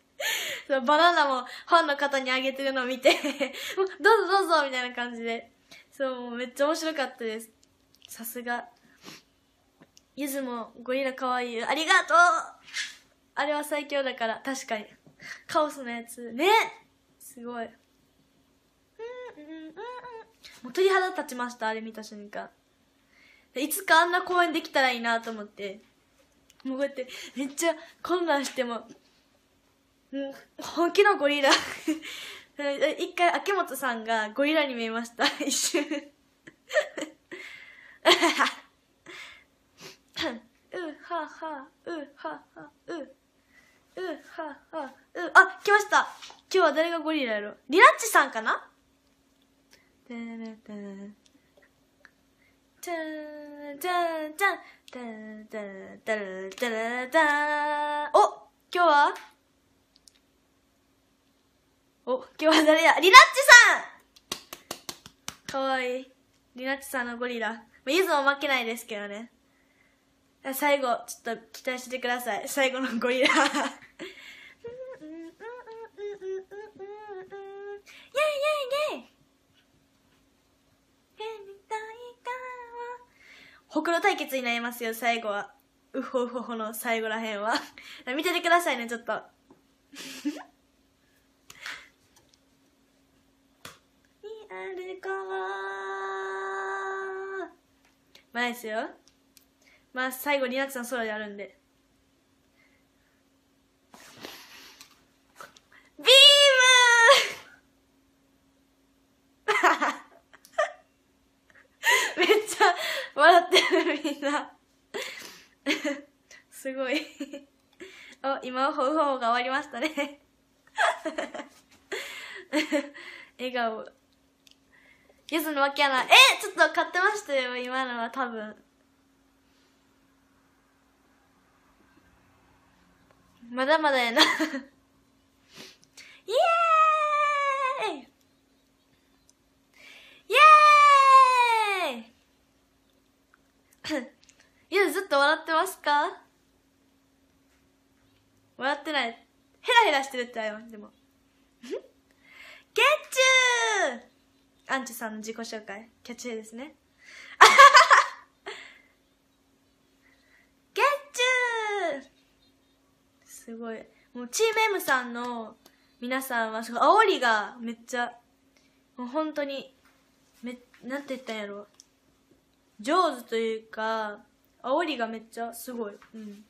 バナナもファンの方にあげてるのを見てどうぞどうぞみたいな感じで。そう、めっちゃ面白かったです。さすが。ゆずもゴリラかわいいありがとうあれは最強だから確かにカオスのやつねすごいうんうんうんもう鳥肌立ちましたあれ見た瞬間いつかあんな公演できたらいいなと思ってもうこうやってめっちゃ混乱してももう本気のゴリラ 一回秋元さんがゴリラに見えました一瞬うははうははううははうあ来ました今日は誰がゴリラやろリラッチさんかなお今日はお今日は誰やリラッチさんかわいいリラッチさんのゴリラいつも負けないですけどね最後ちょっと期待してください最後のゴリラほくろ対決になりますよ最後はうほうほほの最後らへんは 見ててくださいねちょっと前で すよまあ最後になつさんソロやるんでビーム めっちゃ笑ってるみんな すごいお今ほうほうが終わりましたね 笑顔ゆずのわけやなえちょっと買ってましたよ今のは多分まだまだやな イエーイイエーイいや ずっと笑ってますか笑ってないヘラヘラしてるってあでも ゲッチューアンチュさんの自己紹介キャッチューですね すごいもうチーム M さんの皆さんはすご煽りがめっちゃもう本当にめなんて言ったんやろ上手というか煽りがめっちゃすごいうん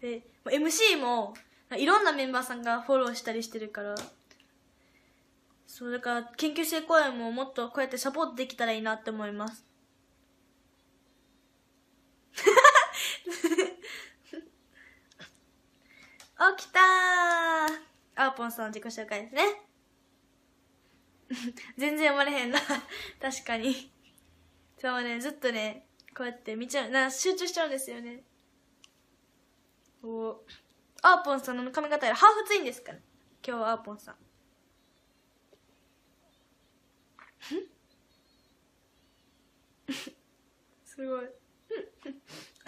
で MC もいろんなメンバーさんがフォローしたりしてるからそうだから研究生公演ももっとこうやってサポートできたらいいなって思います 起きたーあーぽんさん自己紹介ですね 全然読まれへんな 確かにそうねずっとねこうやって見ちゃうな集中しちゃうんですよねおあーぽんさんの髪型よりハーフツインですから、今日はあーぽんさん すごい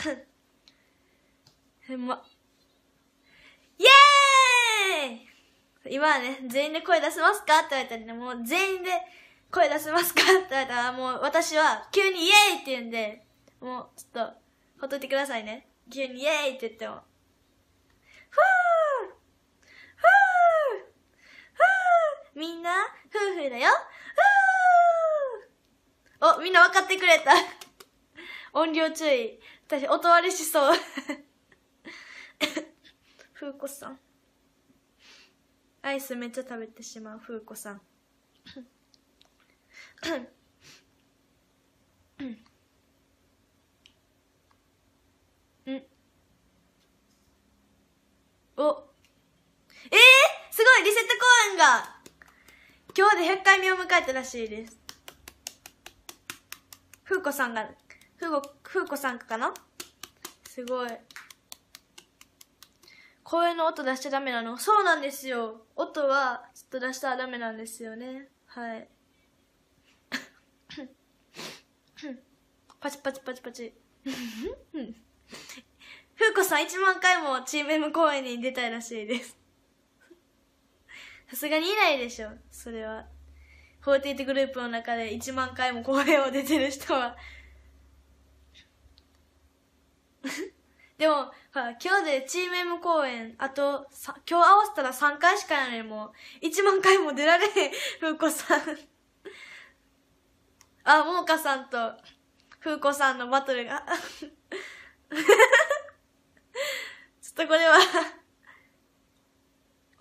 へまイエーイ今はね全員で声出せますかって言われたらねもう全員で声出せますかって言われたらもう私は急にイエーイって言うんでもうちょっとほっといてくださいね急にイエーイって言ってもふぅふぅふぅみんな夫婦だよお、みんな分かってくれた。音量注意。私、音割れしそう。ふうこさん。アイスめっちゃ食べてしまう、ふうこさん。うん。お。えー、すごいリセット公演が今日で100回目を迎えたらしいです。ふうこさんが、ふうこ、ふうこさんかなすごい。声の音出しちゃダメなのそうなんですよ。音はちょっと出したらダメなんですよね。はい。パチパチパチパチ。ふうこさん1万回もチーム M 公演に出たいらしいです。さすがにいないでしょ、それは。48グループの中で1万回も公演を出てる人は でも、今日でチーム M 公演、あと、今日合わせたら3回しかないのにもう、1万回も出られへん、風子さん あ、桃香さんと、風子さんのバトルが ちょっとこれは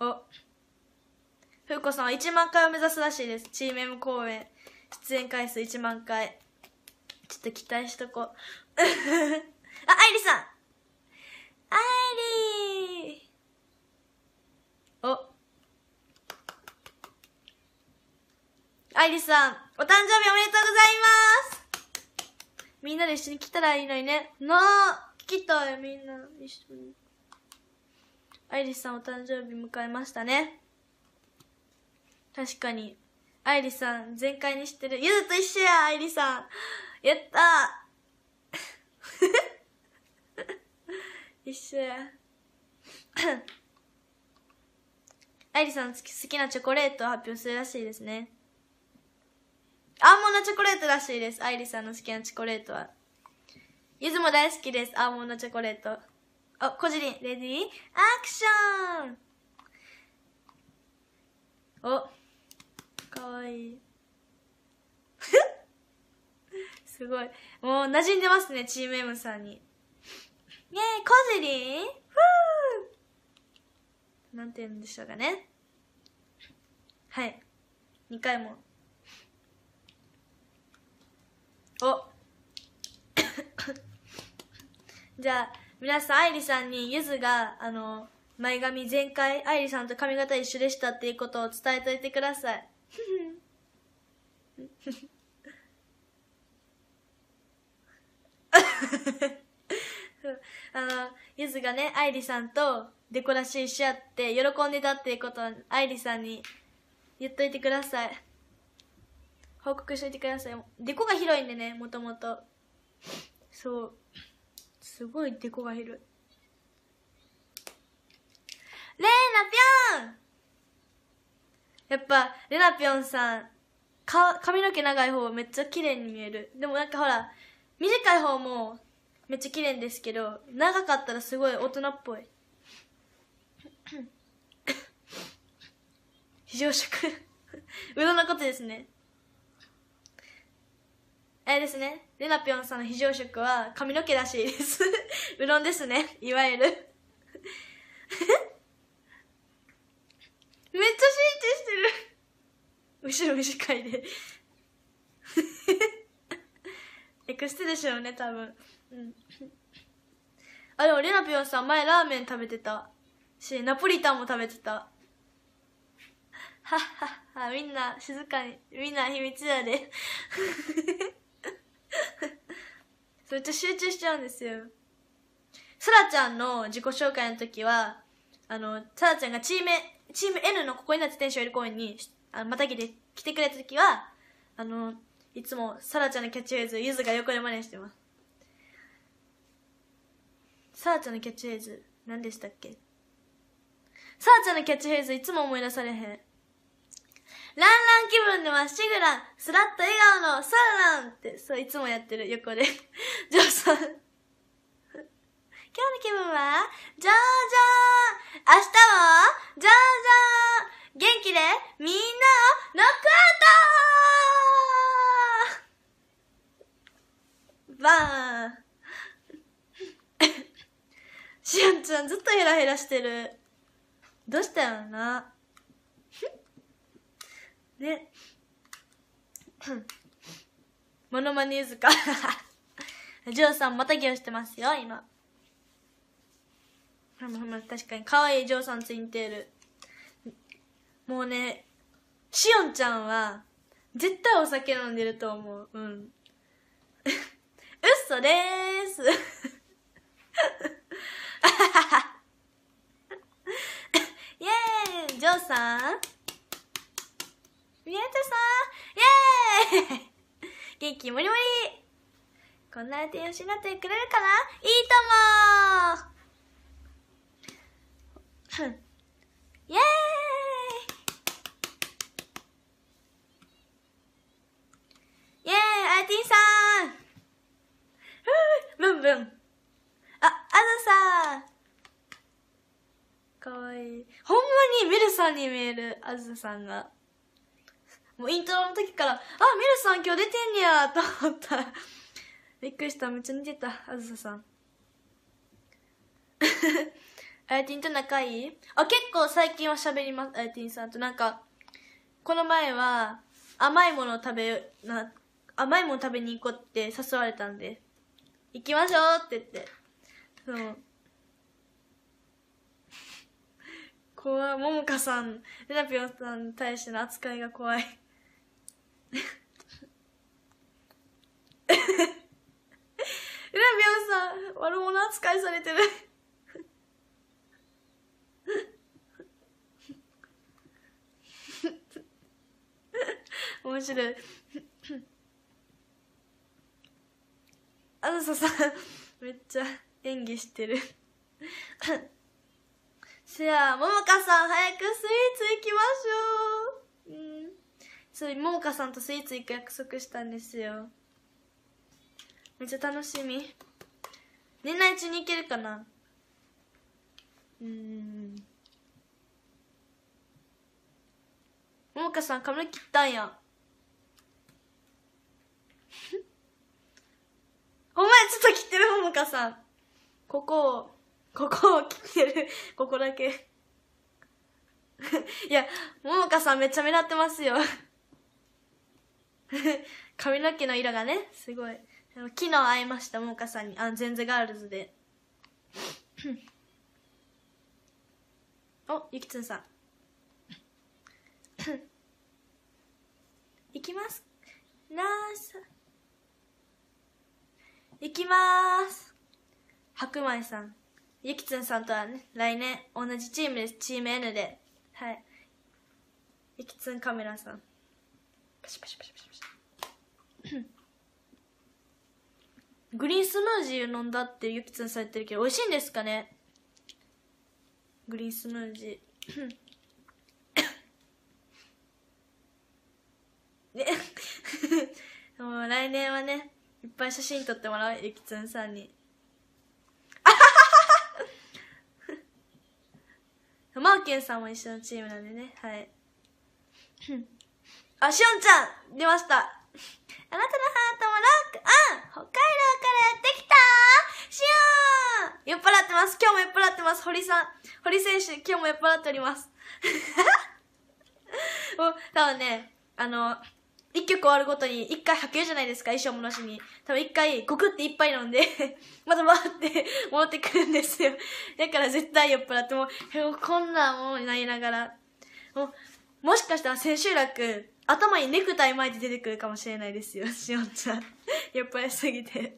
お。ふうこさんは1万回を目指すらしいです。チーム M 公演。出演回数1万回。ちょっと期待しとこう。あ、愛理さん愛ーお。愛理さん、お誕生日おめでとうございますみんなで一緒に来たらいいのにね。なあ来たよ、みんな。一緒に。リスさんお誕生日迎えましたね。確かに。イリさん、全開にしてる。ゆずと一緒や、イリさん。やったー 一緒や。イ リさん好きなチョコレートを発表するらしいですね。アーモンドチョコレートらしいです。イリさんの好きなチョコレートは。ゆずも大好きです。アーモンドチョコレート。あ、こじりん、レディー、アクションお。かわいい すごいもう馴染んでますねチーム M さんにねイコジリンふなんて言うんでしょうかねはい2回もお じゃあ皆さん愛理さんにゆずがあの前髪全開愛理さんと髪型一緒でしたっていうことを伝えといてください あのゆずがね愛梨さんとデコらしいし合って喜んでたっていうことを愛梨さんに言っといてください報告しといてくださいデコが広いんでねもともとそうすごいデコが広いレーナぴょんやっぱレナピョンさんか髪の毛長い方めっちゃ綺麗に見えるでもなんかほら短い方もめっちゃ綺麗ですけど長かったらすごい大人っぽい 非常食 うどんのことですねあれですねレナピョンさんの非常食は髪の毛らしいです うどんですねいわゆる めっちゃ集中してる後ろ短いで エクステでしょうね多分うんあでもレナピオンさん前ラーメン食べてたしナポリタンも食べてたはっはっはみんな静かにみんな秘密やで めっちゃ集中しちゃうんですよそらちゃんの自己紹介の時はあのさらちゃんがチーメチーム N のここになって天使より公園に、あまたぎで来てくれた時は、あの、いつもサラちゃんのキャッチフレーズ、ゆずが横で真似してます。サラちゃんのキャッチフレーズ、何でしたっけサラちゃんのキャッチフレーズ、いつも思い出されへん。ランラン気分でまっしぐら、スラッと笑顔のサラランって、そういつもやってる横で。ジョーさん。今日の気分はじゃーじゃー明日もじゃーじゃー元気でみんなをノックアウトバーンしおんちゃんずっとヘラヘラしてる。どうしたよな。ね。モノマネゆずか。ジョーさんまたぎーしてますよ、今。まあまあ確かに可愛いジョーさんツインテールもうねしおんちゃんは絶対お酒飲んでると思ううんうっそでーす イェーイジョーさん宮田さんイェーイ元気もりもりこんな相手失ってくれるかないいともイエーイイエーイアイティンさんブンブンあ、アナさんかわいい。ほんまにミルさんに見える、あずさんが。もうイントロの時から、あ、ミルさん今日出てんねやと思ったら、びっくりした。めっちゃ似てた、あずささん。あやてんと仲いいあ、結構最近は喋ります、あやてんさんと。なんか、この前は、甘いものを食べ、な、甘いもの食べに行こうって誘われたんで、行きましょうって言って。そう。怖い。ももかさん、レナピオさんに対しての扱いが怖い。レナピオさん、悪者扱いされてる。面白いあずささんめっちゃ演技してるせやももかさん早くスイーツ行きましょううんそうももかさんとスイーツ行く約束したんですよめっちゃ楽しみ年内中に行けるかなうんももかさん髪切ったんやお前ちょっと切ってるももかさんここをここを切ってる ここだけ いやももかさんめっちゃ目立ってますよ 髪の毛の色がねすごい昨日会いましたももかさんにあ全然ガールズで おゆきつんさん 行きますなーさいきまーす白米さんゆきつんさんとはね来年同じチームですチーム N ではいゆきつんカメラさんパシパシパシパシパシグリーンスムージー飲んだってゆきつんされてるけど美味しいんですかねグリーンスムージー ね もう来年はねいっぱい写真撮ってもらおうゆきつんさんにあはははマさんも一緒のチームなんでねはいあしおんちゃん出ましたあなたのハートもロックうン北海道からやってきたしおん酔っ払ってます今日も酔っ払ってます堀さん堀選手今日も酔っ払っております もう多分ねあの一曲終わるごとに一回吐けるじゃないですか、衣装もなしに。多分一回ゴクって一杯飲んで またバーって戻ってくるんですよ。だから絶対酔っ払ってもう、こんなもんになりながら。ももしかしたら千秋楽、頭にネクタイ巻いて出てくるかもしれないですよ、しおんちゃん。酔っ払いすぎて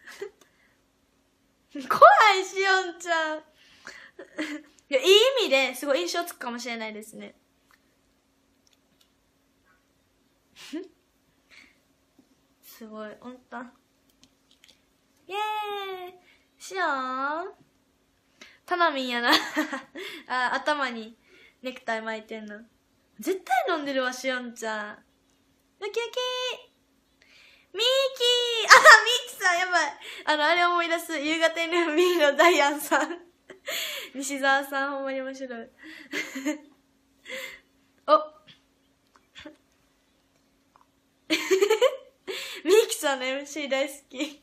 怖い、しおんちゃんいや、いい意味ですごい印象つくかもしれないですね。すごいん当イェーイしようたなみんやな あ頭にネクタイ巻いてんの絶対飲んでるわしおんちゃんウキウキミーキーあミーキさんやばいあのあれ思い出す夕方 n ミ b のダイアンさん 西澤さんほんまに面白い さんの MC 大好き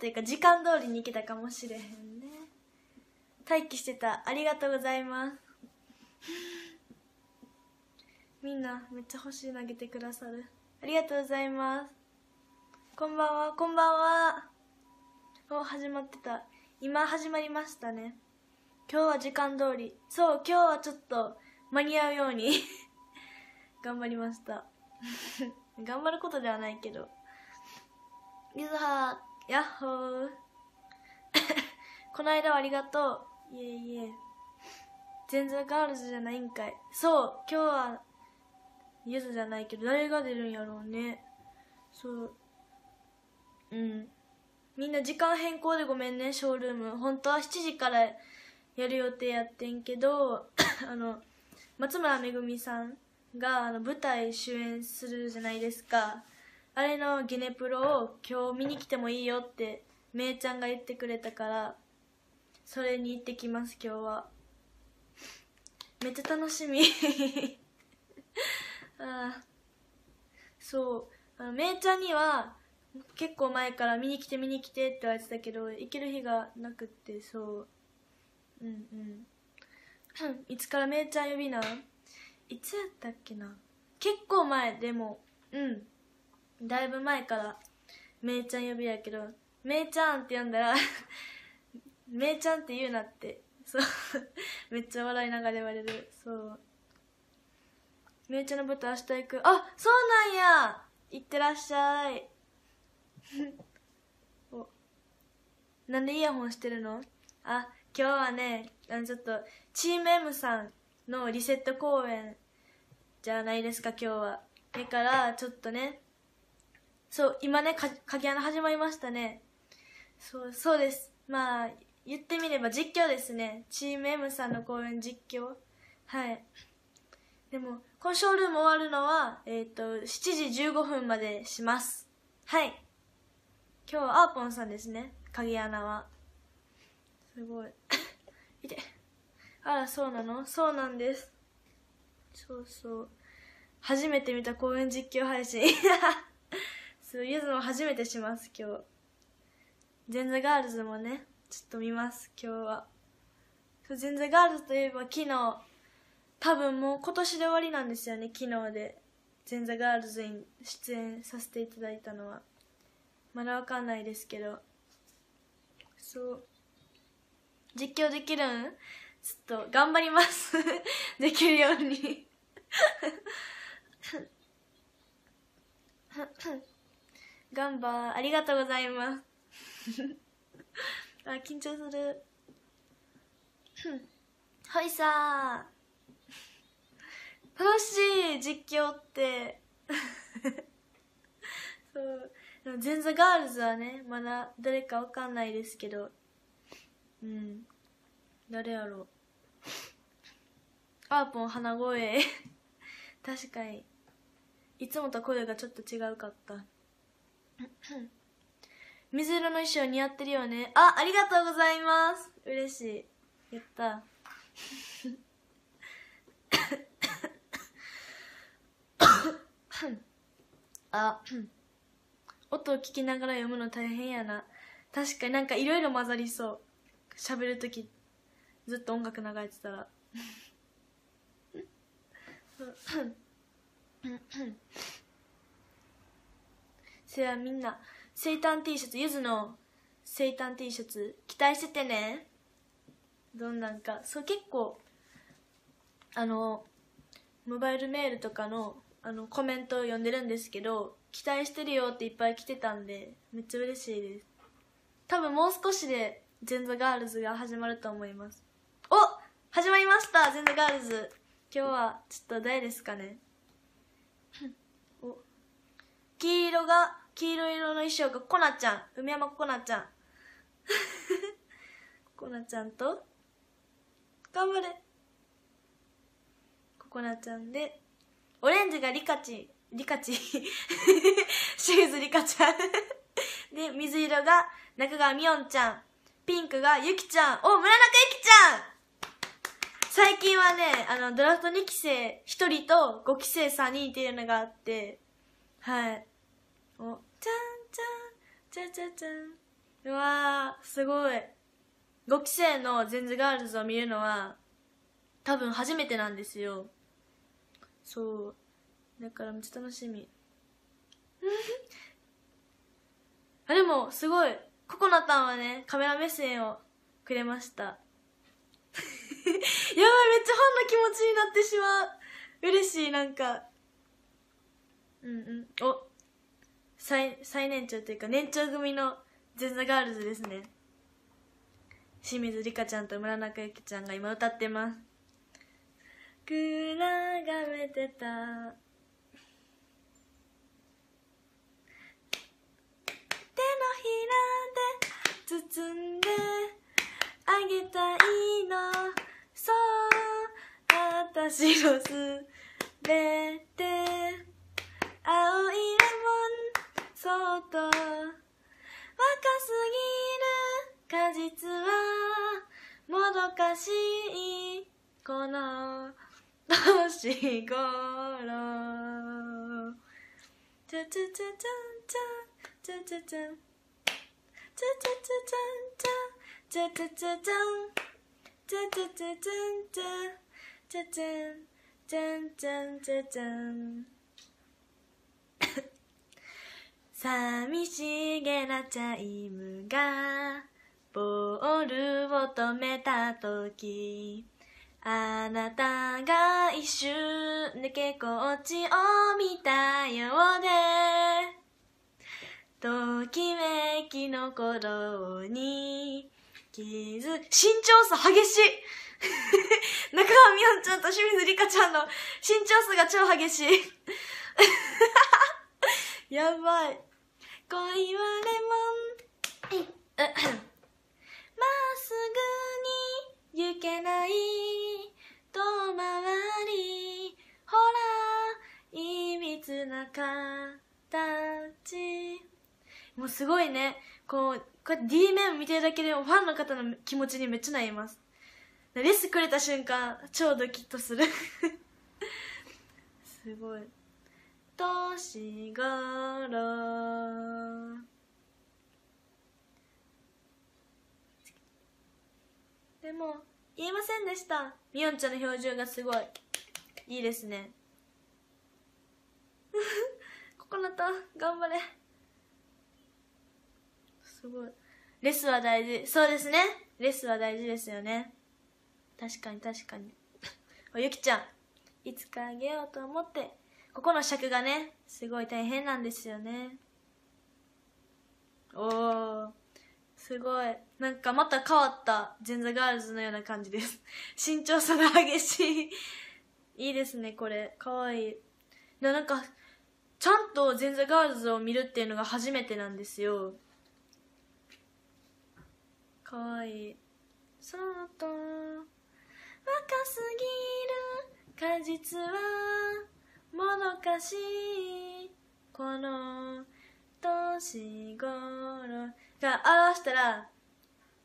というか時間通りに行けたかもしれへんね待機してたありがとうございますみんなめっちゃ欲しい投げてくださるありがとうございますこんばんはこんばんはお始まってた今始まりましたね今日は時間通りそう今日はちょっと間に合うように 頑張りました 頑張ることではないけどゆずはやっほー この間はありがとういえいえ全然ガールズじゃないんかいそう今日はゆずじゃないけど誰が出るんやろうねそううんみんな時間変更でごめんねショールーム本当は7時からやる予定やってんけど あの松村めぐみさんがあの舞台主演するじゃないですかあれのゲネプロを今日見に来てもいいよってめいちゃんが言ってくれたからそれに行ってきます今日はめっちゃ楽しみ あそうあのめいちゃんには結構前から見に来て見に来てって言われてたけど行ける日がなくってそううんうんいつからめいちゃん呼びなんいつやったっけな結構前でもうんだいぶ前からめいちゃん呼びやけどめいちゃんって呼んだら めいちゃんって言うなってそう めっちゃ笑いながら言われるそうめいちゃんの舞台明日行くあそうなんや行ってらっしゃい おなんでイヤホンしてるのあ今日はねあのちょっとチーム M さんのリセット公演じゃないですか今日はだからちょっとねそう今ねか鍵穴始まりましたねそうそうですまあ言ってみれば実況ですねチーム M さんの公演実況はいでもこのショールーム終わるのはえっ、ー、と7時15分までしますはい今日はアーポンさんですね鍵穴はすごい 見てあらそうなのそうなんですそうそう初めて見た公演実況配信 そうゆずも初めてします今日全座ガールズもねちょっと見ます今日は全座ガールズといえば昨日多分もう今年で終わりなんですよね昨日で全座ガールズに出演させていただいたのはまだわかんないですけどそう実況できるんちょっと頑張ります できるようにガンバーありがとうございます あ緊張するはいさー楽しい実況って そう全座ガールズはねまだ誰かわかんないですけどうん誰やろうあーぽん鼻声 確かにいつもと声がちょっと違うかった 水色の衣装似合ってるよねあありがとうございます嬉しいやった あ音を聞きながら読むの大変やな確かになんかいろいろ混ざりそう喋る時ってずっと音楽流れてたらせやみんな生誕 T シャツゆずの生誕 T シャツ期待しててねどんなんかそう結構あのモバイルメールとかのあのコメントを読んでるんですけど期待してるよっていっぱい来てたんでめっちゃ嬉しいです多分もう少しでジェン座ガールズが始まると思いますお始まりました全然ガールズ今日はちょっと誰ですかね お黄色が黄色色の衣装がコナちゃん梅山コナちゃん コナちゃんと頑張れココナちゃんでオレンジがリカチリカチ シューズリカちゃんで水色が中川みおんちゃんピンクがゆきちゃんお村中ゆきちゃん最近はね、あの、ドラフト2期生1人と5期生3人っていうのがあって、はい。お、じゃんじゃん、じゃじゃじゃん。うわー、すごい。5期生のゼンズガールズを見るのは、多分初めてなんですよ。そう。だからめっちゃ楽しみ。あ、でも、すごい。ココナタンはね、カメラ目線をくれました。ばい、めっちゃファンの気持ちになってしまう。嬉しい、なんか。うんうん。お、最、最年長というか、年長組のゼザガールズですね。清水里香ちゃんと村中ゆきちゃんが今歌ってます。くらがめてた。手のひらで包んであげたいのそう私のすべて青いレモンそっと若すぎる果実はもどかしいこの年頃チャチャチャチャチャチャチャチャチャチャチャチャじゃじゃじゃじゃんじゃじゃじゃじゃんじゃじゃんじゃんじゃんじゃじゃん寂しげなチャイムがボールを止めた時あなたが一瞬抜けこっちを見たようでときめきの頃に傷、身長差激しい 中川美穂ちゃんと清水里香ちゃんの身長差が超激しい やばい。恋はレモン。まっすぐに行けない。遠回り。ほら、いびつな形。もうすごいね。こう、これ D 面見てるだけでもファンの方の気持ちにめっちゃなりますレスくれた瞬間超ドキッとする すごい年ら。でも言えませんでしたみおんちゃんの表情がすごいいいですねココナッ頑張れすごい。レスは大事。そうですね。レスは大事ですよね。確かに確かに。おゆきちゃん、いつかあげようと思って、ここの尺がね、すごい大変なんですよね。おー。すごい。なんかまた変わった全座ガールズのような感じです。身長差が激しい。いいですね、これ。かわいい。なんか、ちゃんと全座ガールズを見るっていうのが初めてなんですよ。かわいいそっと若すぎる果実はもどかしいこの年頃が表したら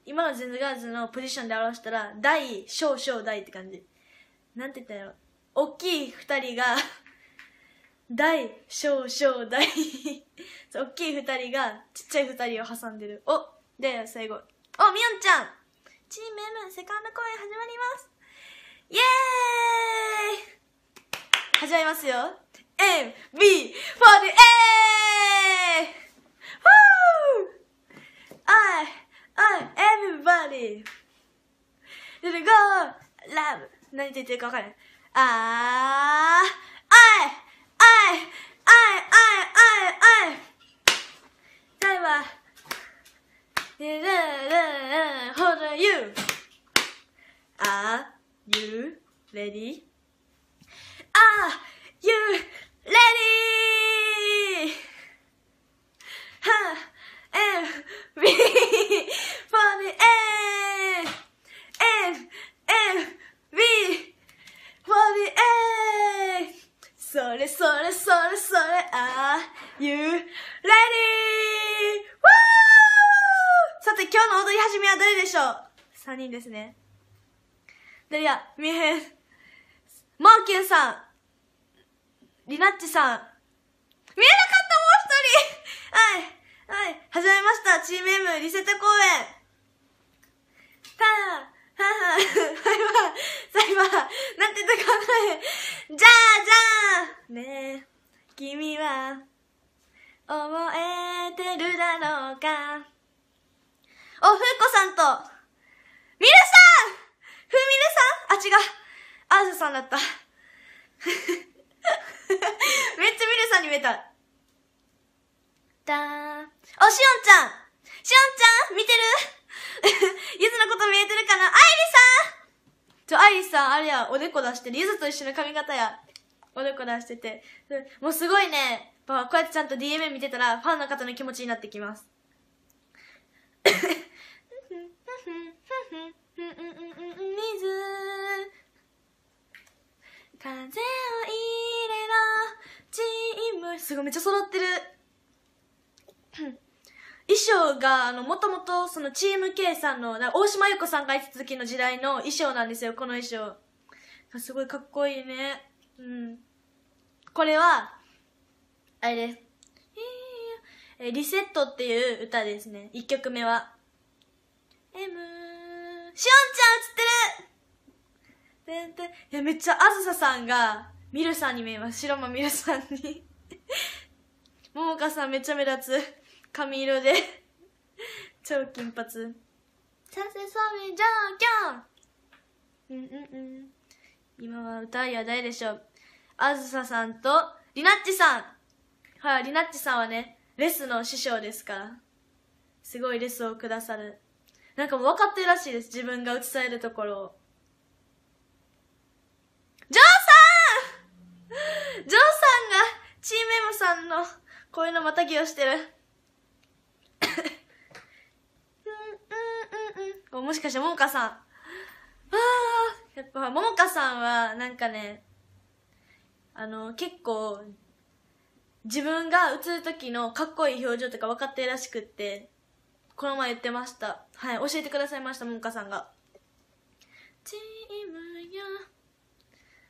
今のジンズガーズのポジションで表したら大小小大って感じなんて言ったやろ大きい2人が大小小大大きい2人がちっちゃい2人を挟んでるおで最後お、みおんちゃんチーム M セカンド公演始まりますイェーイ始まりますよ MB48! I, I, everybody! Let it go! Love! 何て言ってるかわかんない。あー、I, I, I, I, I, I! では、Hold on, you? Are you ready? Are you ready? Huh? And me for the end. And and me for the end. Sorry, sorry, sorry, sorry. Are you ready? さて今日の踊り始めは誰でしょう ?3 人ですね。誰や見えへん。マーケンさん。リナッチさん。見えなかったもう一人はい。はい。始めました。チーム M リセット公演。たー。はは、サイは、最後、は、なんて言ったかわかんない。じゃあ、じゃあねえ、君は、覚えてるだろうかおふうこさんと、みるさんふみるさんあ、違う。あずさんだった。めっちゃみるさんに見えた。だーん。お、しおんちゃんしおんちゃん見てる ゆずのこと見えてるかなあいりさんちょ、あいりさん、あれや、おでこ出してる。ゆずと一緒の髪型や。おでこ出してて。もうすごいね、こうやってちゃんと DMM 見てたら、ファンの方の気持ちになってきます。風を入れろチームすごいめっちゃ揃ってる衣装があのもともとそのチーム K さんの大島優子さんがいた時の時代の衣装なんですよこの衣装すごいかっこいいねうんこれはあれです「リセット」っていう歌ですね1曲目はしおんちゃん映ってるいや、めっちゃあずささんが、みるさんに見えます。白間みるさんにももかさんめっちゃ目立つ。髪色で超金髪。させうみじゃんきょんうんうんうん。今は歌いは誰でしょうあずささんと、りなっちさんはい、りなっちさんはね、レスの師匠ですから。すごいレスをくださるなんかもう分かってるらしいです自分が映されるところをジョーさん ジョーさんがチーム M さんのこういうのまたぎをしてるうんうんうんうんもしかしてももかさんああ、やっぱももかさんはなんかねあの結構自分が映る時のかっこいい表情とか分かってるらしくってこの前言ってましたはい教えてくださいましたもんかさんがチームや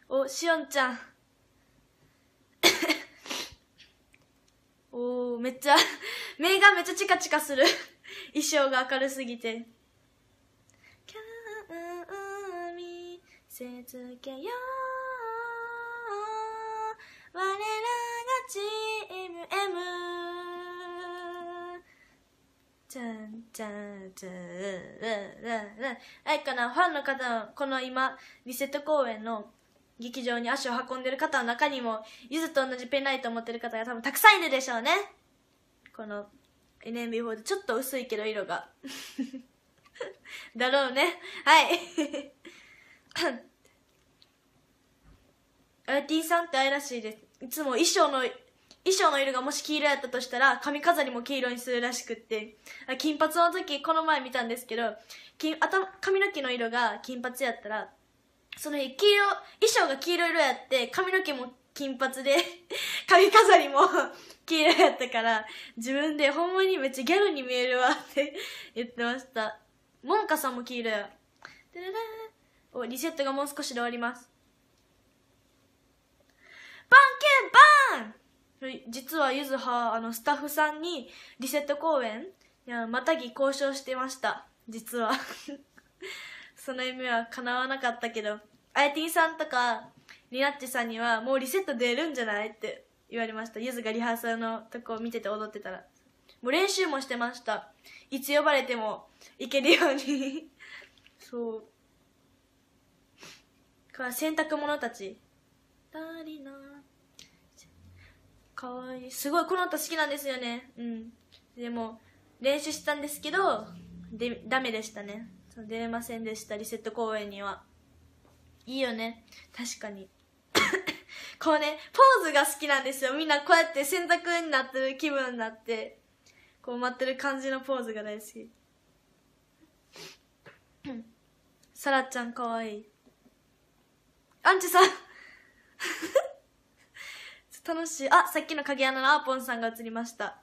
おしおんちゃんおーめっちゃ目がめっちゃチカチカする衣装が明るすぎて「キャ見せつけよう我らがチーム M」ちゃんちゃんちゃんあいかなファンの方この今リセット公演の劇場に足を運んでる方の中にもゆずと同じペンライトを持ってる方が多分たくさんいるでしょうねこの NMB4 でちょっと薄いけど色がだろうねはいあテ T さんって愛らしいですいつも衣装の衣装の色がもし黄色やったとしたら髪飾りも黄色にするらしくって金髪の時この前見たんですけど金頭髪の毛の色が金髪やったらその日黄色衣装が黄色色やって髪の毛も金髪で 髪飾りも黄色やったから自分でほんまにめっちゃギャルに見えるわって 言ってましたもんかさんも黄色やおリセットがもう少しで終わりますバンケンバン実はゆずはあのスタッフさんにリセット公演またぎ交渉してました実は その夢は叶わなかったけどあやてんさんとかリナッチさんにはもうリセット出るんじゃないって言われましたゆずがリハーサルのとこを見てて踊ってたらもう練習もしてましたいつ呼ばれてもいけるように そうか洗濯物たち「足りない」かわいいすごいこの歌好きなんですよねうんでも練習したんですけどでダメでしたね出れませんでしたリセット公演にはいいよね確かに こうねポーズが好きなんですよみんなこうやって洗濯になってる気分になってこう待ってる感じのポーズが大好きさら ちゃんかわいいアンチさん楽しい。あ、さっきの影穴のアーポンさんが映りました。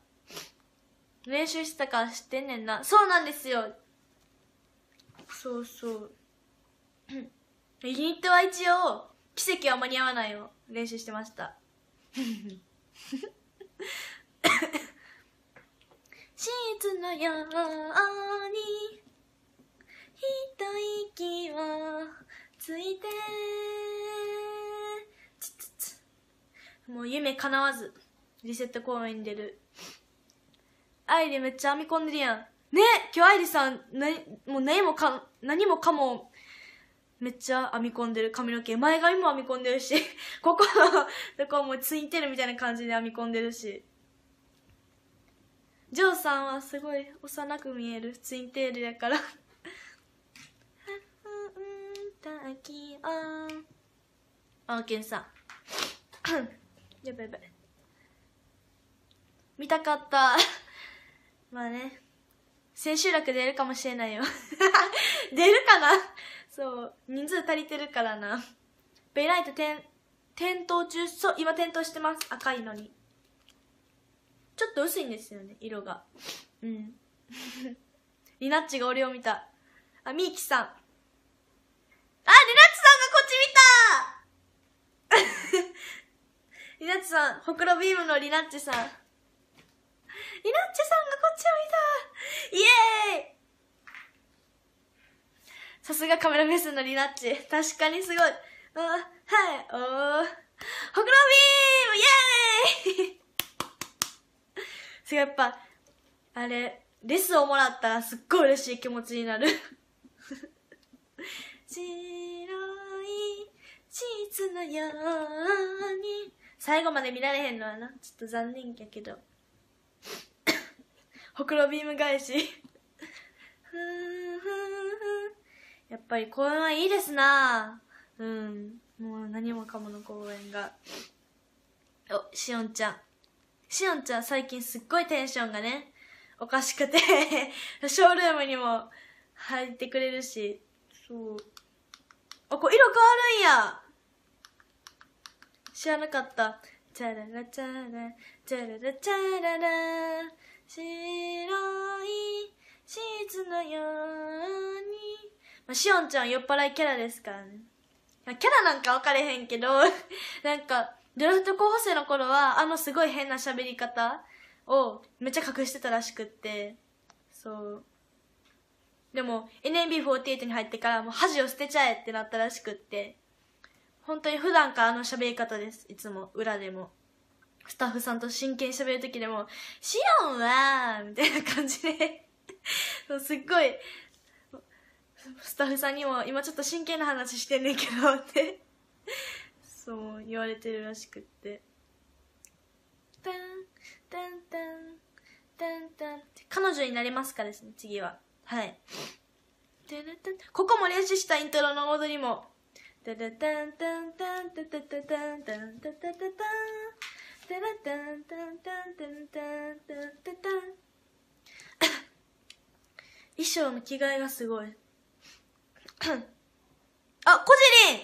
練習したか知ってんねんな。そうなんですよ。そうそう。ユニットは一応、奇跡は間に合わないを練習してました。シーツのように、一息をついてもう夢叶わずリセット公演に出る愛梨めっちゃ編み込んでるやんね今日愛梨さん何もう何もか何もかもめっちゃ編み込んでる髪の毛前髪も編み込んでるし ここのとこもついてるみたいな感じで編み込んでるしジョーさんはすごい幼く見えるツインテールやからあーけんさん やばいやばい見たかった まあね千秋楽出るかもしれないよ 出るかなそう人数足りてるからなベイライト点点灯中そう今点灯してます赤いのにちょっと薄いんですよね色がうん リナッチが俺を見たあみーきさんあリナッリナッチさん、ほくろビームのリナッチさん。リナッチさんがこっちを見たイエーイさすがカメラ目線スのリナッチ。確かにすごい。あはい、おー。ほくろビームイエーイすごい、やっぱ、あれ、レスをもらったらすっごい嬉しい気持ちになる白いチーズのように最後まで見られへんのはなちょっと残念やけど ほくろビーム返しやっぱり公園はいいですなうんもう何もかもの公園がおしおんちゃんしおんちゃん最近すっごいテンションがねおかしくて ショールームにも入ってくれるしそうあこれ色変わるんや知らなかった。チャララチャラ、チャララチャララ、白いシーツのように。まあ、しおんちゃん酔っ払いキャラですからね。キャラなんか分かれへんけど、なんか、ドラフト候補生の頃は、あのすごい変な喋り方をめっちゃ隠してたらしくって、そう。でも、NMB48 に入ってからもう恥を捨てちゃえってなったらしくって、本当に普段からあの喋り方です。いつも、裏でも。スタッフさんと真剣に喋る時でも、シオンはみたいな感じで すっごい、スタッフさんにも、今ちょっと真剣な話してんねんけど、ってそう、言われてるらしくって。タン、タンタン、タンタン彼女になりますかですね、次は。はい。ここも練習したイントロの踊りもタラタンタンタンタタタタンタンタタタタンタラタンタンタンタンタンタンタタン衣装の着替えがすごいあ、こじりん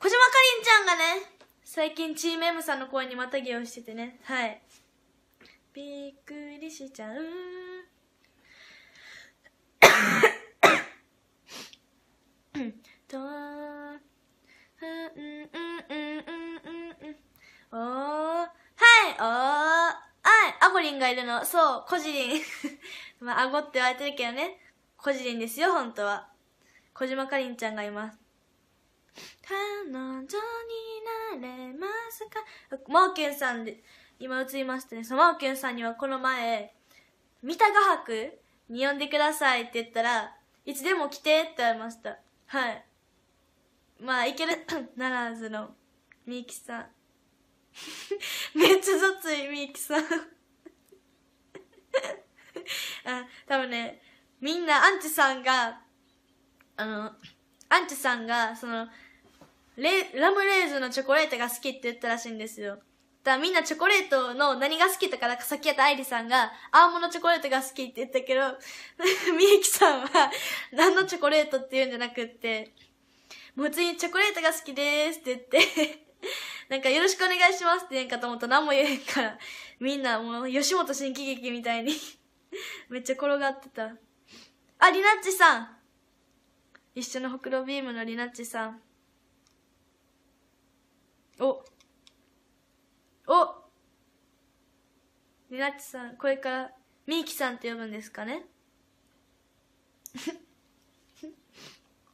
小島かりんちゃんがね、最近チーム M さんの声にまたぎをしててね、はい。びっくりしちゃうとは、うんうんうんうんうん。おー、はい、おー。あ、アゴリンがいるの。そう、コジリン。まあ、アゴって言われてるけどね。コジリンですよ、本当は。小島かりんちゃんがいます。彼女になれますかマーケンさんで、今映りましたね。そのマーケンさんにはこの前、三鷹伯に呼んでくださいって言ったら、いつでも来てって言われました。はい。まあいける ならずのみゆきさんめ っちゃ雑いみゆきさん あ多分ねみんなアンチさんがあのアンチさんがそのレラムレーズのチョコレートが好きって言ったらしいんですよだみんなチョコレートの何が好きとか、なんかさっきやった愛理さんが、アーモンドチョコレートが好きって言ったけど、みゆきさんは、何のチョコレートって言うんじゃなくって、もにチョコレートが好きですって言って なんかよろしくお願いしますって言えんかと思ったら何も言えへんから、みんなもう吉本新喜劇みたいに めっちゃ転がってた。あ、リナッチさん一緒のほくろビームのリナッチさん。おおリナッチさん、これからミーキさんって呼ぶんですかね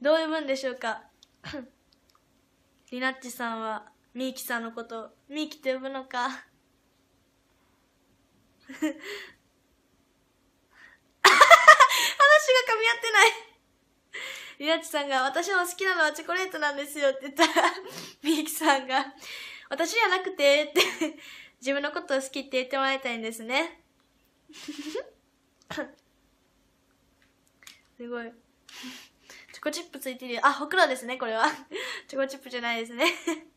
どういうもんでしょうかリナッチさんはみイきさんのことみーきと呼ぶのか話が噛み合ってないリナッチさんが私の好きなのはチョコレートなんですよって言ったらみイきさんが私じゃなくてって自分のことを好きって言ってもらいたいんですねすごいコチップついてるあ、ほくろですね、これは。チョコチップじゃないですね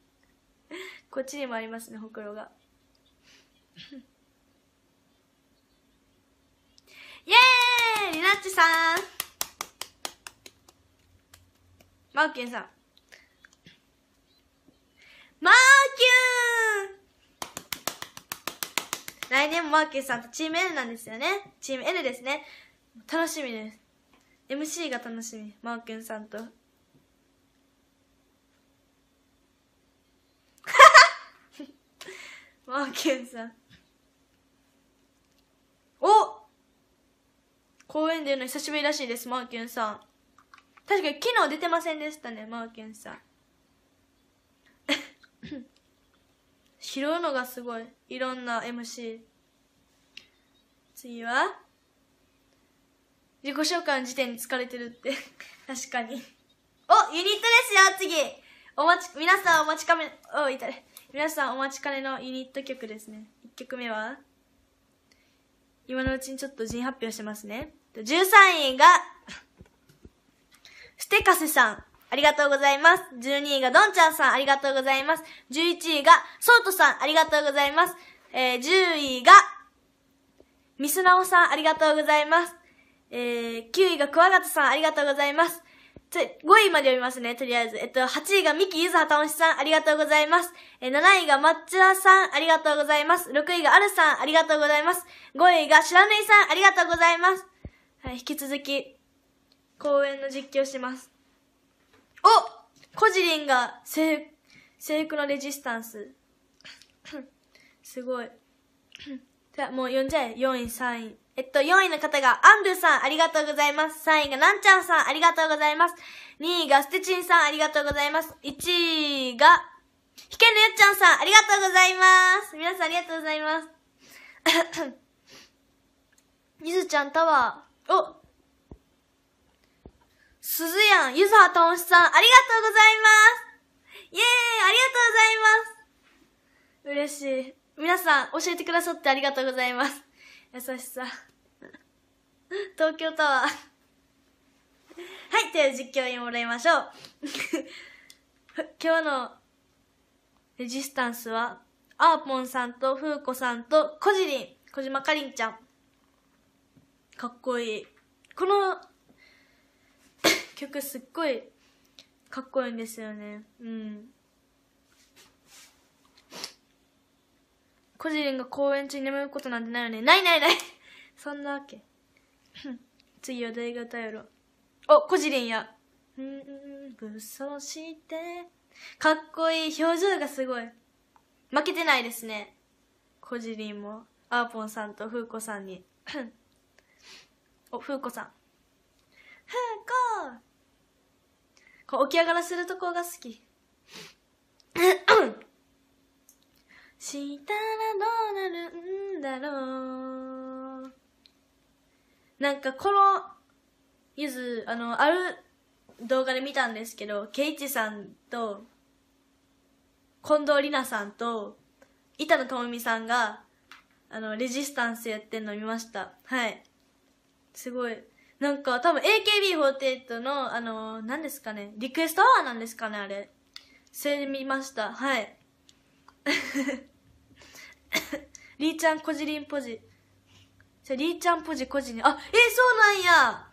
こっちにもありますね、ほくろが。イェーイリナッチさんマーキュンさん。マーキュン来年もマーキュンさんとチーム N なんですよね。チーム N ですね。楽しみです。MC が楽しみマーンさんと マーンさんお公園でうの久しぶりらしいですマーンさん確かに昨日出てませんでしたねマーンさん 拾うのがすごいいろんな MC 次は自己紹介の時点に疲れてるって 確かにおユニットですよ次お待ち皆さんお待ちかねおいた皆さんお待ちかねのユニット曲ですね1曲目は今のうちにちょっと人発表してますね13位がステカセさんありがとうございます。12位がドンちゃんさん、ありがとうございます。11位がソートさん、ありがとうございます。えー、10位がミスナオさん、ありがとうございます。えー、9位がクワガタさん、ありがとうございます。5位まで読みますね、とりあえず。えっと、8位がミキゆずはたおしさん、ありがとうございます。えー、7位がまっちらさん、ありがとうございます。6位があるさん、ありがとうございます。5位がしらヌいさん、ありがとうございます。はい、引き続き、公演の実況します。おこじりんが、制服のレジスタンス。すごい。じゃあ、もう読んじゃえ。4位、3位。えっと、4位の方がアンブさん、ありがとうございます。3位がなんちゃんさん、ありがとうございます。2位がステチンさん、ありがとうございます。1位が、ひけのよっちゃんさん、ありがとうございます。皆さんありがとうございます。ゆずちゃんタワー。おすずやん、ゆずはとんしさん、ありがとうございますイェーイありがとうございます嬉しい。皆さん、教えてくださってありがとうございます。優しさ。東京タワーはいという実況にもらいましょう 今日のレジスタンスはあーぽんさんとふうこさんとこじりん小島かりんちゃんかっこいいこの 曲すっごいかっこいいんですよねうんこじりんが公演中に眠ることなんてないよねないないない そんなわけ次は誰が歌やろおこじりんやうん武装してかっこいい表情がすごい負けてないですねこじりんもあーぽんさんと ふうこさんにおふうこさんふうここう起き上がらせるとこが好き したらどうなるんだろうなんかこのゆずあのある動画で見たんですけどケイチさんと近藤里奈さんと板野友美さんがあのレジスタンスやってるの見ましたはいすごいなんか多分 AKB48 のあの何ですかねリクエストアワーなんですかねあれそれ見ましたはいりーちゃんこじりんぽじじゃ、りーちゃんポジ個人に、あ、えー、そうなんや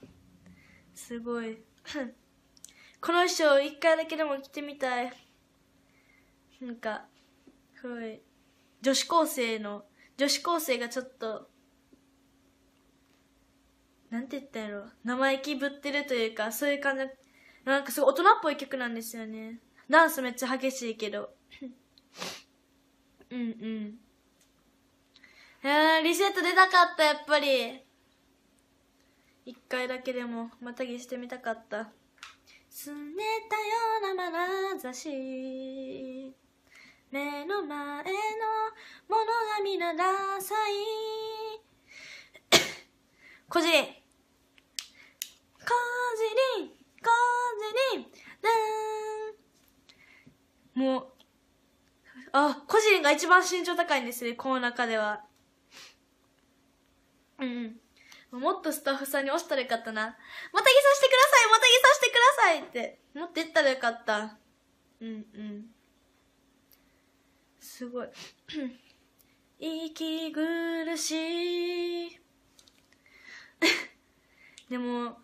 すごい。この衣装一回だけでも着てみたい。なんか、すごい、女子高生の、女子高生がちょっと、なんて言ったんやろ、生意気ぶってるというか、そういう感じ、なんかすごい大人っぽい曲なんですよね。ダンスめっちゃ激しいけど。うんうん。えー、リセット出たかった、やっぱり。一回だけでも、またぎしてみたかった。すねたような眼差し。目の前のものが見なダさい。こじりん。こじりん、こじりん、ーん。もう、あ、こじりんが一番身長高いんですね、この中では。うんもっとスタッフさんに押したらよかったな。またぎさせてくださいまたぎさせてくださいって持ってったらよかった。うんうん。すごい。息苦しい。でも、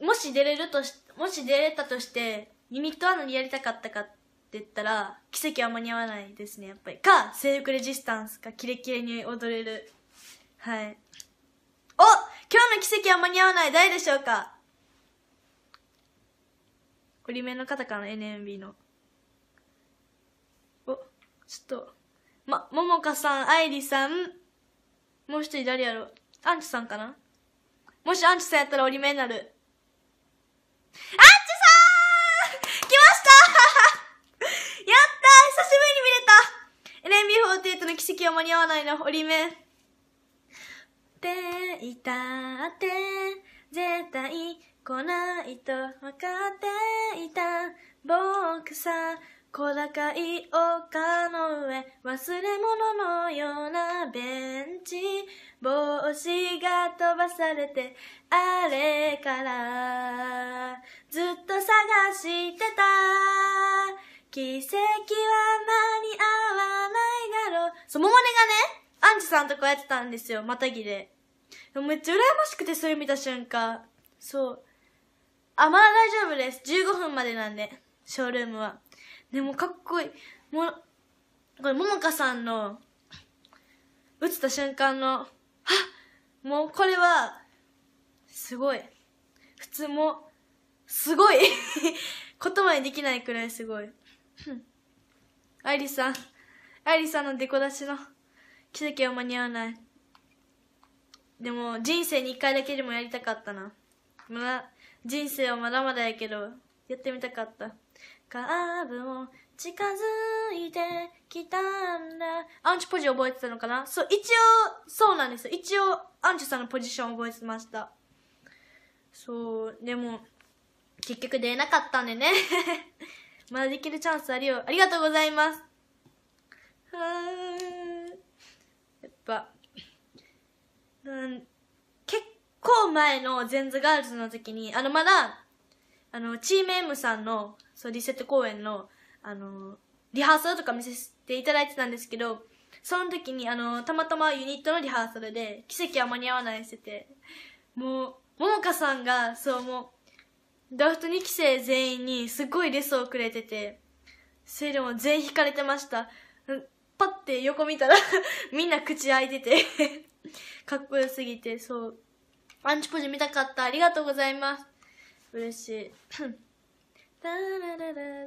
もし出れるとし、もし出れたとして、ユニットは何やりたかったかって言ったら、奇跡は間に合わないですね、やっぱり。か、制服レジスタンスか、キレキレに踊れる。はい。お今日の奇跡は間に合わない誰でしょうか折り目の方から NMB の。お、ちょっと。ま、ももかさん、あいりさん。もう一人誰やろアンチさんかなもしアンチさんやったら折り目になる。アンチさん 来ました やった久しぶりに見れた !NMB48 の奇跡は間に合わないの折り目。っていたって絶対来ないと分かっていた僕さ小高い丘の上忘れ物のようなベンチ帽子が飛ばされてあれからずっと探してた奇跡は間に合わないだろうそのももねがね、アンジュさんとこうやってたんですよ、またぎで。めっちゃ羨ましくて、それ見た瞬間。そう。あ、まだ大丈夫です。15分までなんで、ショールームは。でもかっこいい。もう、これ、ももかさんの、打つた瞬間の、はっもうこれは、すごい。普通も、すごい 言葉にできないくらいすごい。愛理さん、愛理さんのデコ出しの奇跡は間に合わない。でも人生に1回だけでもやりたかったな、まだ、人生はまだまだやけどやってみたかったカーブを近づいてきたんだアンチポジ覚えてたのかなそう一応そうなんですよ一応アンチさんのポジション覚えてましたそうでも結局出なかったんでね まだできるチャンスありよありがとうございますはーいうん、結構前のゼンズガールズの時に、あの、まだ、あの、チーム M さんの、そう、リセット公演の、あの、リハーサルとか見せていただいてたんですけど、その時に、あの、たまたまユニットのリハーサルで、奇跡は間に合わないしてて、もう、ももかさんが、そう、もう、ドラフト2期生全員にすごいレスをくれてて、それでも全員引かれてました。パッて横見たら みんな口開いてて かっこよすぎてそうアンチポジ見たかったありがとうございます嬉しい